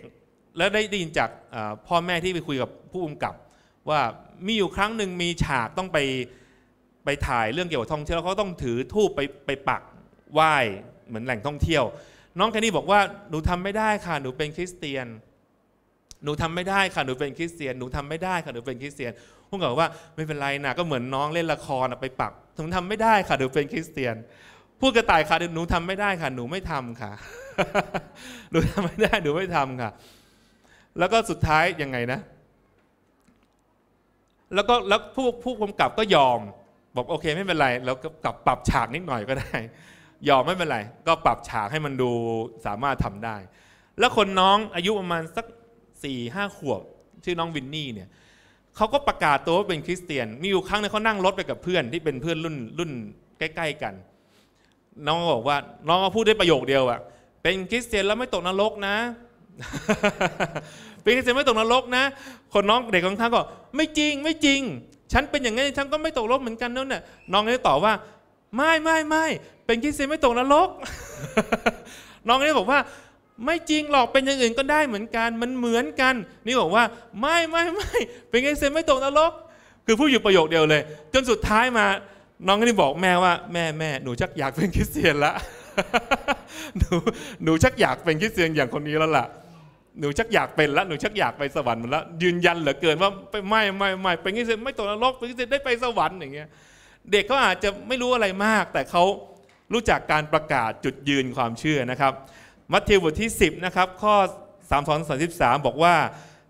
แล้ได้ได้ยินจากพ่อแม่ที่ไปคุยกับผู้กำกับ ว่ามีอยู่ครั้งหนึ่งมีฉากต้องไปไปถ่ายเรื่องเกี่ยวกับท่องเที่ยวเขาต้องถือทูบไปไปปักไหว้เหมือนแหล่งท่องเที่ยว น้องแคนนี่บอกว่าหนูทำไม่ได้ค่ะหนูเป็นคริสเตียน หนูทำไม่ได้ค่ะหนูเป็นคริสเตียนหนูทำไม่ได้ค่ะหนูเป็นคริสเตียนพุ่งกับว่าไม่เป็นไรนะก็เหมือนน้องเล่นละครไปปักหนูทำไม่ได้ค่ะหนูเป็นคริสเตียน พูดกระต่ายค่ะหนูทำไม่ได้ค่ะหนูไม่ทำค่ะหนูทำไม่ได้หนูไม่ทำค่ะแล้วก็สุดท้ายยังไงนะ แล้วก็แล้วผู้ผู้กำกับก็ยอม บอกโอเคไม่เป็นไร แล้วก็กลับปรับฉากนิดหน่อยก็ได้ ยอมไม่เป็นไร ก็ปรับฉากให้มันดูสามารถทำได้ แล้วคนน้องอายุประมาณสักสี่ห้าขวบ ชื่อน้องวินนี่เนี่ย เขาก็ประกาศตัวว่าเป็นคริสเตียน มีอยู่ครั้งนึงเขานั่งรถไปกับเพื่อนที่เป็นเพื่อนรุ่นรุ่นใกล้ๆกัน น้องก็บอกว่าน้องก็พูดได้ประโยคเดียวอะเป็นคริสเตียนแล้วไม่ตกนรกนะเป็นค้ิะเนไม่ตกนรกนะคนน้องเด็กของท่านก็ไม่จริงไม่จริง ฉันเป็นอย่างนง้ฉันก็ไม่ตกนรกเหมือนกันนั่นน่ะน้องนี่ตอบว่า ไม่ไม่ไม่เป็นคริสเตียนไม่ตกนรกน้องนี่บอกว่า ไม่จริงหรอกเป็นอย่างอื่นก็ได้เหมือนกันมันเหมือนกัน นี่บอกว่า ไม่ไม่ไม่เป็นไงเซนไม่ตกนรกคือผู้อยู่ประโยคเดียวเลย จนสุดท้ายมา น้องนี่้บอกแม่ว่าแม่แม่หนูชักอยากเป็นคริสเตียนละหนูหนูชักอยากเป็นคริสเตียนอย่างคนนี้แล้วล่ะหนูชักอยากเป็นละหนูชักอยากไปสวรรค์มันละยืนยันเหลือเกินว่าไปไม่ไม่ไม่ไปงี้สิไม่ตกนรกไปงี้สิได้ไปสวรรค์อย่างเงี้ยเด็กเขาอาจจะไม่รู้อะไรมาก แต่เขารู้จักการประกาศจุดยืนความเชื่อนะครับ มัทธิวบทที่10นะครับข้อ3 2 3สบอกว่า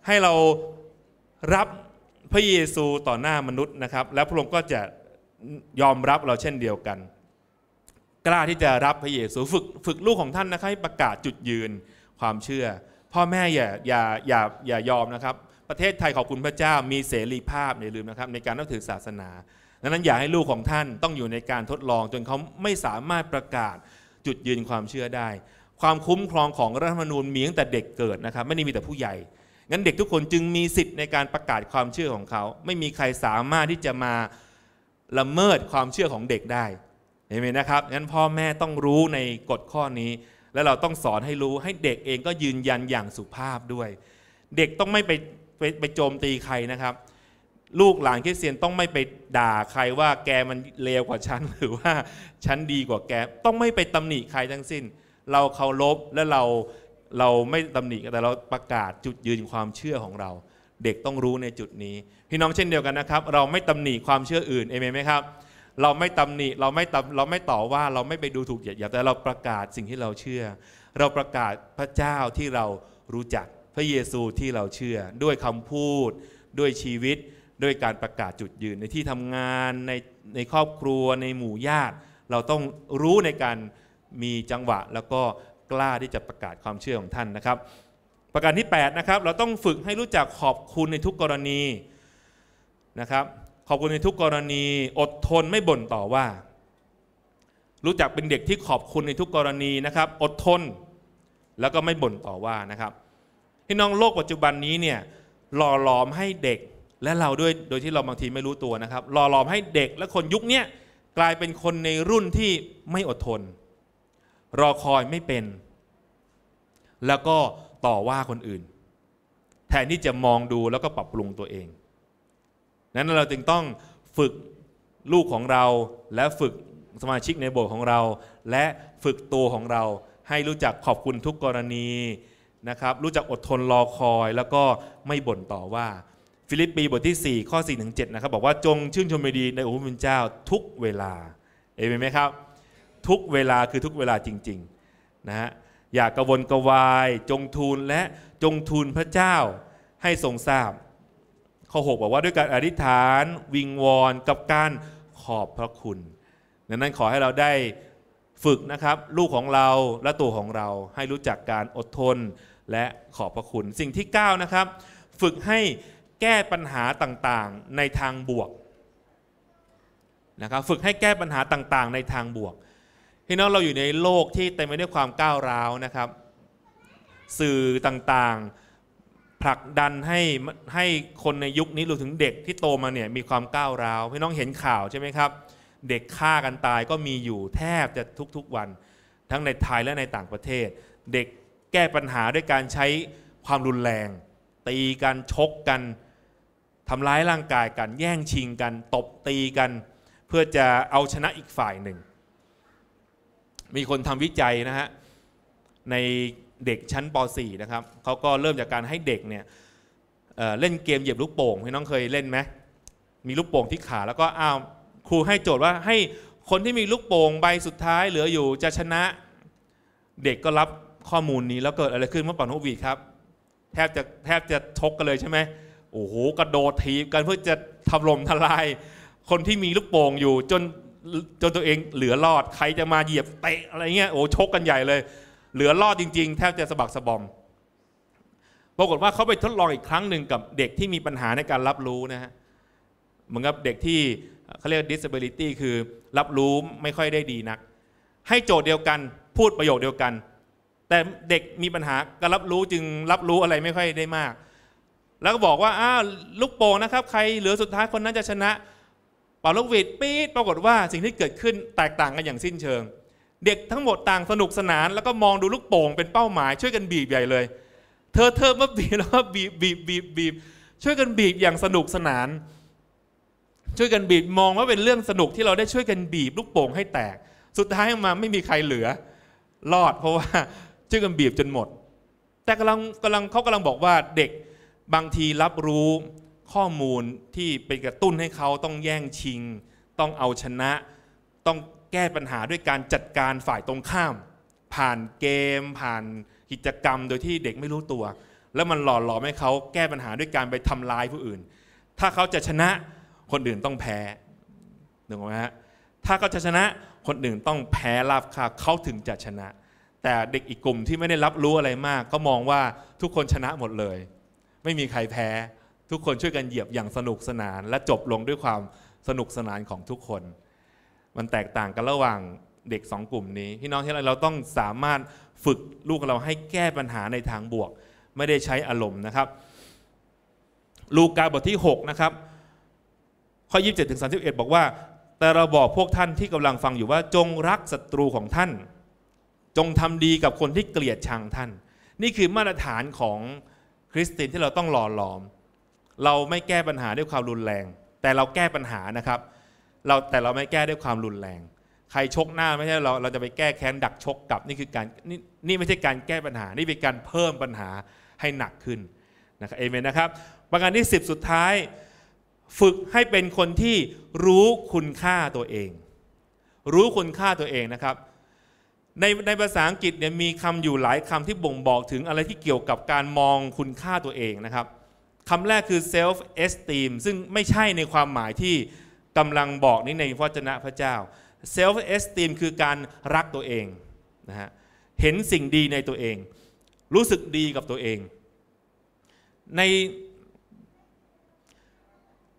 ให้เรารับพระเยซูต่อหน้ามนุษย์นะครับ แล้วพระองค์ก็จะยอมรับเราเช่นเดียวกัน กล้าที่จะรับพระเยซูฝึกฝึกลูกของท่านนะครับให้ประกาศจุดยืนความเชื่อพ่อแม่อย่าอย่าอย่าอย่ายอมนะครับ ประเทศไทยขอบคุณพระเจ้ามีเสรีภาพ อย่าลืมนะครับ ในการนับถือศาสนาดังนั้นอยากให้ลูกของท่านต้องอยู่ในการทดลอง จนเขาไม่สามารถประกาศจุดยืนความเชื่อได้ ความคุ้มครองของรัฐธรรมนูญมีตั้งแต่เด็กเกิดนะครับ ไม่ได้มีแต่ผู้ใหญ่งั้นเด็กทุกคนจึงมีสิทธิ์ในการประกาศความเชื่อของเขาไม่มีใครสามารถที่จะมาละเมิดความเชื่อของเด็กได้ เห็นไหมนะครับงั้นพ่อแม่ต้องรู้ในกฎข้อนี้และเราต้องสอนให้รู้ให้เด็กเองก็ยืนยันอย่างสุภาพด้วย เด็กต้องไม่ไปไปไปโจมตีใครนะครับ ลูกหลานคริสเตียนต้องไม่ไปด่าใครว่าแกมันเลวกว่าฉันหรือว่าฉันดีกว่าแก ต้องไม่ไปตำหนิใครทั้งสิ้น เราเคารพและเราเราไม่ตำหนิแต่เราประกาศจุดยืนความเชื่อของเรา เด็กต้องรู้ในจุดนี้ พี่น้องเช่นเดียวกันนะครับ เราไม่ตำหนิความเชื่ออื่นเอเมนไหมครับเราไม่ตำหนิเราไม่ตเราไม่ต่อว่าเราไม่ไปดูถูกเหยียดหยามแต่เราประกาศสิ่งที่เราเชื่อ เราประกาศพระเจ้าที่เรารู้จักพระเยซูที่เราเชื่อด้วยคำพูดด้วยชีวิต ด้วยการประกาศจุดยืนในที่ทำงานในในครอบครัวในหมู่ญาติ เราต้องรู้ในการมีจังหวะแล้วก็กล้าที่จะประกาศความเชื่อของท่านนะครับ ประการที่8นะครับเราต้องฝึกให้รู้จักขอบคุณในทุกกรณีนะครับขอบคุณในทุกกรณีอดทนไม่บ่นต่อว่า รู้จักเป็นเด็กที่ขอบคุณในทุกกรณีนะครับ อดทน แล้วก็ไม่บ่นต่อว่านะครับพี่น้องโลกปัจจุบันนี้เนี่ยหล่อหลอมให้เด็กและเราด้วยโดยที่เราบางทีไม่รู้ตัวนะครับหล่อหลอมให้เด็กและคนยุคนี้กลายเป็นคนในรุ่นที่ไม่อดทน รอคอยไม่เป็น แล้วก็ต่อว่าคนอื่น แทนที่จะมองดูแล้วก็ปรับปรุงตัวเองนั้นเราจึงต้องฝึกลูกของเราและฝึกสมาชิกในโบสถ์ของเรา และฝึกตัวของเราให้รู้จักขอบคุณทุกกรณีนะครับรู้จักอดทนรอคอย แล้วก็ไม่บ่นต่อว่า ฟิลิปปีบทที่4ข้อ4ถึง7นะครับบอกว่าจงชื่นชมยินดีในองค์พระเเจ้าทุกเวลา เอเมนไหมครับ ทุกเวลาคือทุกเวลาจริงๆนะฮะอย่ากกระวนกระวาย จงทูลและจงทูลพระเจ้าให้ทรงทราบข้อ6บอกว่าด้วยการอธิษฐานวิงวอนกับการขอบพระคุณดังนั้นขอให้เราได้ฝึกนะครับลูกของเราและตัวของเราให้รู้จักการอดทนและขอบพระคุณ สิ่งที่9นะครับฝึกให้แก้ปัญหาต่างๆในทางบวกนะครับฝึกให้แก้ปัญหาต่างๆในทางบวกพี่น้องเราอยู่ในโลกที่เต็ไมไปด้วยความก้าวร้าวนะครับสื่อต่างๆผลักดันให้ให้คนในยุคนี้รวมถึงเด็กที่โตมาเนี่ยมีความก้าวร้าวพี่น้องเห็นข่าวใช่ไหมครับ เด็กฆ่ากันตายก็มีอยู่แทบจะทุก ๆวันทั้งในไทยและในต่างประเทศ เด็กแก้ปัญหาด้วยการใช้ความรุนแรง ตีกัน ชกกันทำร้ายร่างกายกันแย่งชิงกัน ตบตีกันเพื่อจะเอาชนะอีกฝ่ายหนึ่ง มีคนทำวิจัยนะฮะในเด็กชั้นป .4 นะครับเขาก็เริ่มจากการให้เด็กเนี่ยเเล่นเกมเหยียบลูกโป่งพี่น้องเคยเล่นไหม มีลูกโป่งที่ขาแล้วก็อ้าวครูให้โจทย์ว่าให้คนที่มีลูกโป่งใบสุดท้ายเหลืออยู่ จะชนะเด็กก็รับข้อมูลนี้แล้วเกิดอะไรขึ้นเมื่อป่อนฮกวีดครับ แทบจะแทบจะชกกันเลยใช่ไหมโอ้โหกระโดดทีบกันเพื่อจะทำลมทลาย คนที่มีลูกโป่งอยู่จนจนตัวเองเหลือรอดใครจะมาเหยียบเตะอะไรเงี้ยโอ้ชกกันใหญ่เลยเหลือรอดจริงๆ แทบจะสะบักสะบอมปรากฏว่าเขาไปทดลองอีกครั้งหนึ่งกับเด็กที่มีปัญหาในการรับรู้นะฮะ เหมือนกับเด็กที่เขาเรียก disability คือรับรู้ไม่ค่อยได้ดีนัก ให้โจทย์เดียวกันพูดประโยคเดียวกัน แต่เด็กมีปัญหาการรับรู้จึงรับรู้อะไรไม่ค่อยได้มาก แล้วก็บอกว่าอ้าวลูกโป่งนะครับ ใครเหลือสุดท้ายคนนั้นจะชนะเป่าลูกหวีดปี๊ดปรากฏว่าสิ่งที่เกิดขึ้นแตกต่างกันอย่างสิ้นเชิงเด็กทั้งหมดต่างสนุกสนานแล้วก็มองดูลูกโป่งเป็นเป้าหมายช่วยกันบีบใหญ่เลย เธอเธอมาบีบแล้วก็บีบบีบบีบบีบช่วยกันบีบอย่างสนุกสนาน ช่วยกันบีบมองว่าเป็นเรื่องสนุกที่เราได้ช่วยกันบีบลูกโป่งให้แตก สุดท้ายมาไม่มีใครเหลือรอดเพราะว่าช่วยกันบีบจนหมด แต่กำลังกำลังเขากำลังบอกว่าเด็กบางทีรับรู้ข้อมูลที่เป็นกระตุ้นให้เขาต้องแย่งชิง ต้องเอาชนะต้องแก้ปัญหาด้วยการจัดการฝ่ายตรงข้าม ผ่านเกม ผ่านกิจกรรมโดยที่เด็กไม่รู้ตัว แล้วมันหล่อหลอมให้เขาแก้ปัญหาด้วยการไปทำลายผู้อื่น ถ้าเขาจะชนะคนอื่นต้องแพ้ถูกไหมฮะถ้าเขาจะชนะคนอื่นต้องแพ้ราบคาเขาถึงจะชนะ แต่เด็กอีกกลุ่มที่ไม่ได้รับรู้อะไรมาก ก็มองว่าทุกคนชนะหมดเลย ไม่มีใครแพ้ทุกคนช่วยกันเหยียบอย่างสนุกสนานและจบลงด้วยความสนุกสนานของทุกคนมันแตกต่างกันระหว่างเด็ก 2 กลุ่มนี้พี่น้องที่เราเราต้องสามารถฝึกลูกเราให้แก้ปัญหาในทางบวก ไม่ได้ใช้อารมณ์นะครับ ลูกาบทที่6 นะครับข้อ27ถึง31 บอกว่า แต่เราบอกพวกท่านที่กำลังฟังอยู่ว่า จงรักศัตรูของท่าน จงทำดีกับคนที่เกลียดชังท่าน นี่คือมาตรฐานของคริสเตียนที่เราต้องหล่อหลอม เราไม่แก้ปัญหาด้วยความรุนแรง แต่เราแก้ปัญหานะครับเราแต่เราไม่แก้ด้วยความรุนแรง ใครชกหน้าไม่ใช่เราเราจะไปแก้แค้นดักชกกลับนี่คือการนี่นี่ไม่ใช่การแก้ปัญหา นี่เป็นการเพิ่มปัญหาให้หนักขึ้นนะครับเอเมนนะครับประการที่ 10 สุดท้าย ฝึกให้เป็นคนที่รู้คุณค่าตัวเอง รู้คุณค่าตัวเองนะครับในในภาษาอังกฤษเนี่ยมีคำอยู่หลายคำที่บ่งบอกถึงอะไรที่เกี่ยวกับการมองคุณค่าตัวเองนะครับคำแรกคือ self esteem ซึ่งไม่ใช่ในความหมายที่กำลังบอกนี้ในพระจนะพระเจ้า self esteem คือการรักตัวเองนะฮะเห็นสิ่งดีในตัวเอง รู้สึกดีกับตัวเองใน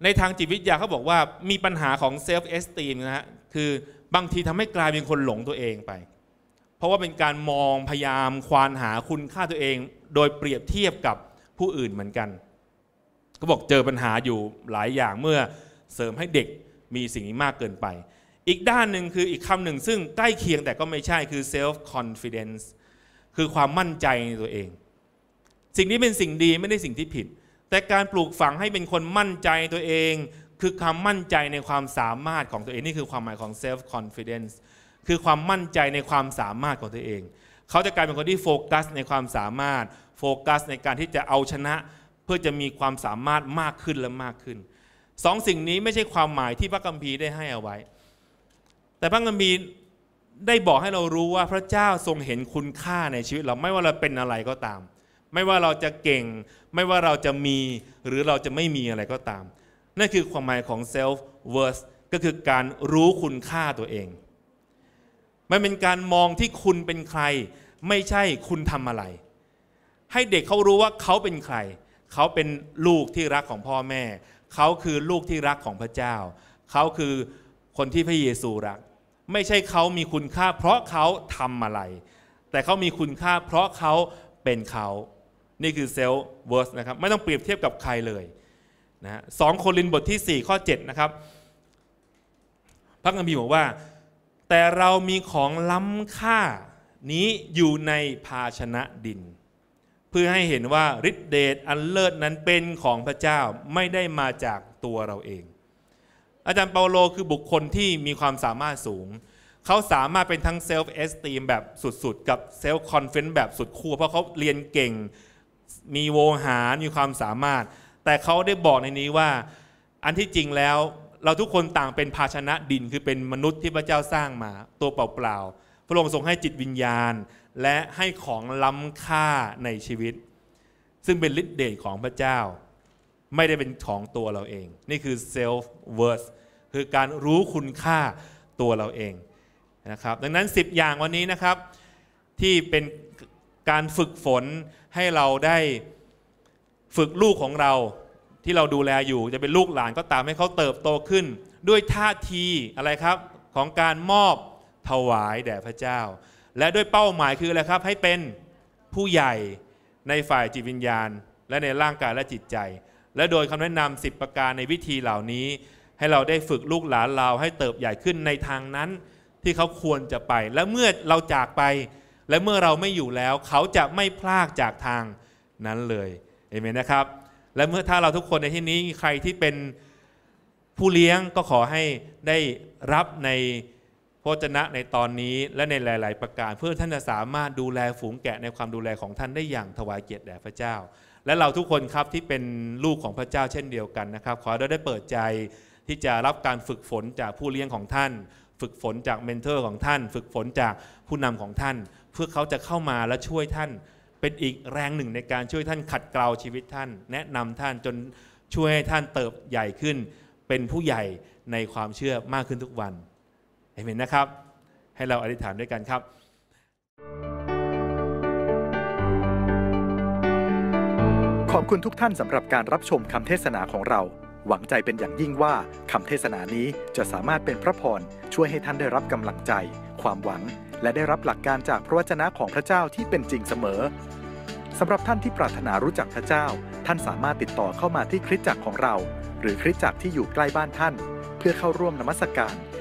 ในทางจิตวิทยาเขาบอกว่ามีปัญหาของ self esteem นะฮะคือบางทีทำให้กลายเป็นคนหลงตัวเองไป เพราะว่าเป็นการมองพยายามควานหาคุณค่าตัวเอง โดยเปรียบเทียบกับผู้อื่นเหมือนกันเขาบอกเจอปัญหาอยู่หลายอย่างเมื่อเสริมให้เด็กมีสิ่งนี้มากเกินไป อีกด้านหนึ่งคืออีกคำหนึ่งซึ่งใกล้เคียงแต่ก็ไม่ใช่คือ self confidence คือความมั่นใจในตัวเอง สิ่งนี้เป็นสิ่งดีไม่ได้สิ่งที่ผิด แต่การปลูกฝังให้เป็นคนมั่นใจตัวเอง คือความมั่นใจในความสามารถของตัวเองนี่คือความหมายของ self confidence คือความมั่นใจในความสามารถของตัวเอง เขาจะกลายเป็นคนที่โฟกัสในความสามารถ โฟกัสในการที่จะเอาชนะ เพื่อจะมีความสามารถมากขึ้นและมากขึ้นสองสิ่งนี้ไม่ใช่ความหมายที่พระกัมพีได้ให้เอาไว้ แต่พระกัมพีได้บอกให้เรารู้ว่าพระเจ้าทรงเห็นคุณค่าในชีวิตเราไม่ว่าเราเป็นอะไรก็ตาม ไม่ว่าเราจะเก่ง ไม่ว่าเราจะมีหรือเราจะไม่มีอะไรก็ตาม นั่นคือความหมายของ self worth ก็คือการรู้คุณค่าตัวเอง มันเป็นการมองที่คุณเป็นใคร ไม่ใช่คุณทำอะไร ให้เด็กเขารู้ว่าเขาเป็นใคร เขาเป็นลูกที่รักของพ่อแม่เขาคือลูกที่รักของพระเจ้า เขาคือคนที่พระเยซูรัก ไม่ใช่เขามีคุณค่าเพราะเขาทำอะไร แต่เขามีคุณค่าเพราะเขาเป็นเขา นี่คือเซลล์เวิร์สนะครับ ไม่ต้องเปรียบเทียบกับใครเลยนะสองโครินบทที่ 4 ข้อ 7 นะครับพระคัมภีร์บอกว่า แต่เรามีของล้ำค่านี้อยู่ในภาชนะดินเพื่อให้เห็นว่าฤทธิเดชอันเลิศ นั้นเป็นของพระเจ้าไม่ได้มาจากตัวเราเอง อาจารย์เปาโล คือบุคคลที่มีความสามารถสูง เขาสามารถเป็นทั้งเซลฟ์เอสตีมแบบสุดๆ กับเซลฟ์คอนเฟนต์แบบสุดขั้วเพราะเขาเรียนเก่งมีโวหาร มีความสามารถ แต่เขาได้บอกในนี้ว่าอันที่จริงแล้วเราทุกคนต่างเป็นภาชนะดินคือเป็นมนุษย์ที่พระเจ้าสร้างมา ตัวเปล่าๆพระองค์ทรงให้จิตวิญญาณและให้ของล้ำค่าในชีวิต ซึ่งเป็นฤทธิเดชของพระเจ้า ไม่ได้เป็นของตัวเราเอง นี่คือ self worth คือการรู้คุณค่าตัวเราเองนะครับดังนั้น 10 อย่างวันนี้นะครับ ที่เป็นการฝึกฝนให้เราได้ฝึกลูกของเราที่เราดูแลอยู่จะเป็นลูกหลานก็ตามให้เขาเติบโตขึ้น ด้วยท่าทีอะไรครับ ของการมอบถวายแด่พระเจ้าและด้วยเป้าหมายคืออะไรครับให้เป็นผู้ใหญ่ในฝ่ายจิตวิญญาณ และในร่างกายและจิตใจ และโดยคำแนะนำ10ประการในวิธีเหล่านี้ ให้เราได้ฝึกลูกหลานเรา ให้เติบใหญ่ขึ้นในทางนั้น ที่เขาควรจะไป และเมื่อเราจากไป และเมื่อเราไม่อยู่แล้ว เขาจะไม่พลากจากทางนั้นเลยเอเมนนะครับ และเมื่อถ้าเราทุกคนในที่นี้ใครที่เป็นผู้เลี้ยงก็ขอให้ได้รับในพะเจนะในตอนนี้และในหลาย ๆ ประการเพื่อท่านจะสามารถดูแลฝูงแกะในความดูแลของท่านได้อย่างถวายเกียรติแด่พระเจ้า และเราทุกคนครับที่เป็นลูกของพระเจ้าเช่นเดียวกันนะครับ ขอเราได้เปิดใจที่จะรับการฝึกฝนจากผู้เลี้ยงของท่าน ฝึกฝนจากเมนเทอร์ของท่าน ฝึกฝนจากผู้นำของท่าน เพื่อเขาจะเข้ามาและช่วยท่าน เป็นอีกแรงหนึ่งในการช่วยท่านขัดเกลาชีวิตท่าน แนะนำท่านจนช่วยให้ท่านเติบใหญ่ขึ้น เป็นผู้ใหญ่ในความเชื่อมากขึ้นทุกวันเห็นนะครับให้เราอธิษฐานด้วยกันครับ ขอบคุณทุกท่านสำหรับการรับชมคำเทศนาของเรา หวังใจเป็นอย่างยิ่งว่าคำเทศนานี้จะสามารถเป็นพระพร ช่วยให้ท่านได้รับกำลังใจ ความหวัง และได้รับหลักการจากพระวจนะของพระเจ้าที่เป็นจริงเสมอสำหรับท่านที่ปรารถนารู้จักพระเจ้า ท่านสามารถติดต่อเข้ามาที่คริสตจักรของเรา หรือคริสตจักรที่อยู่ใกล้บ้านท่าน เพื่อเข้าร่วมนมัสการ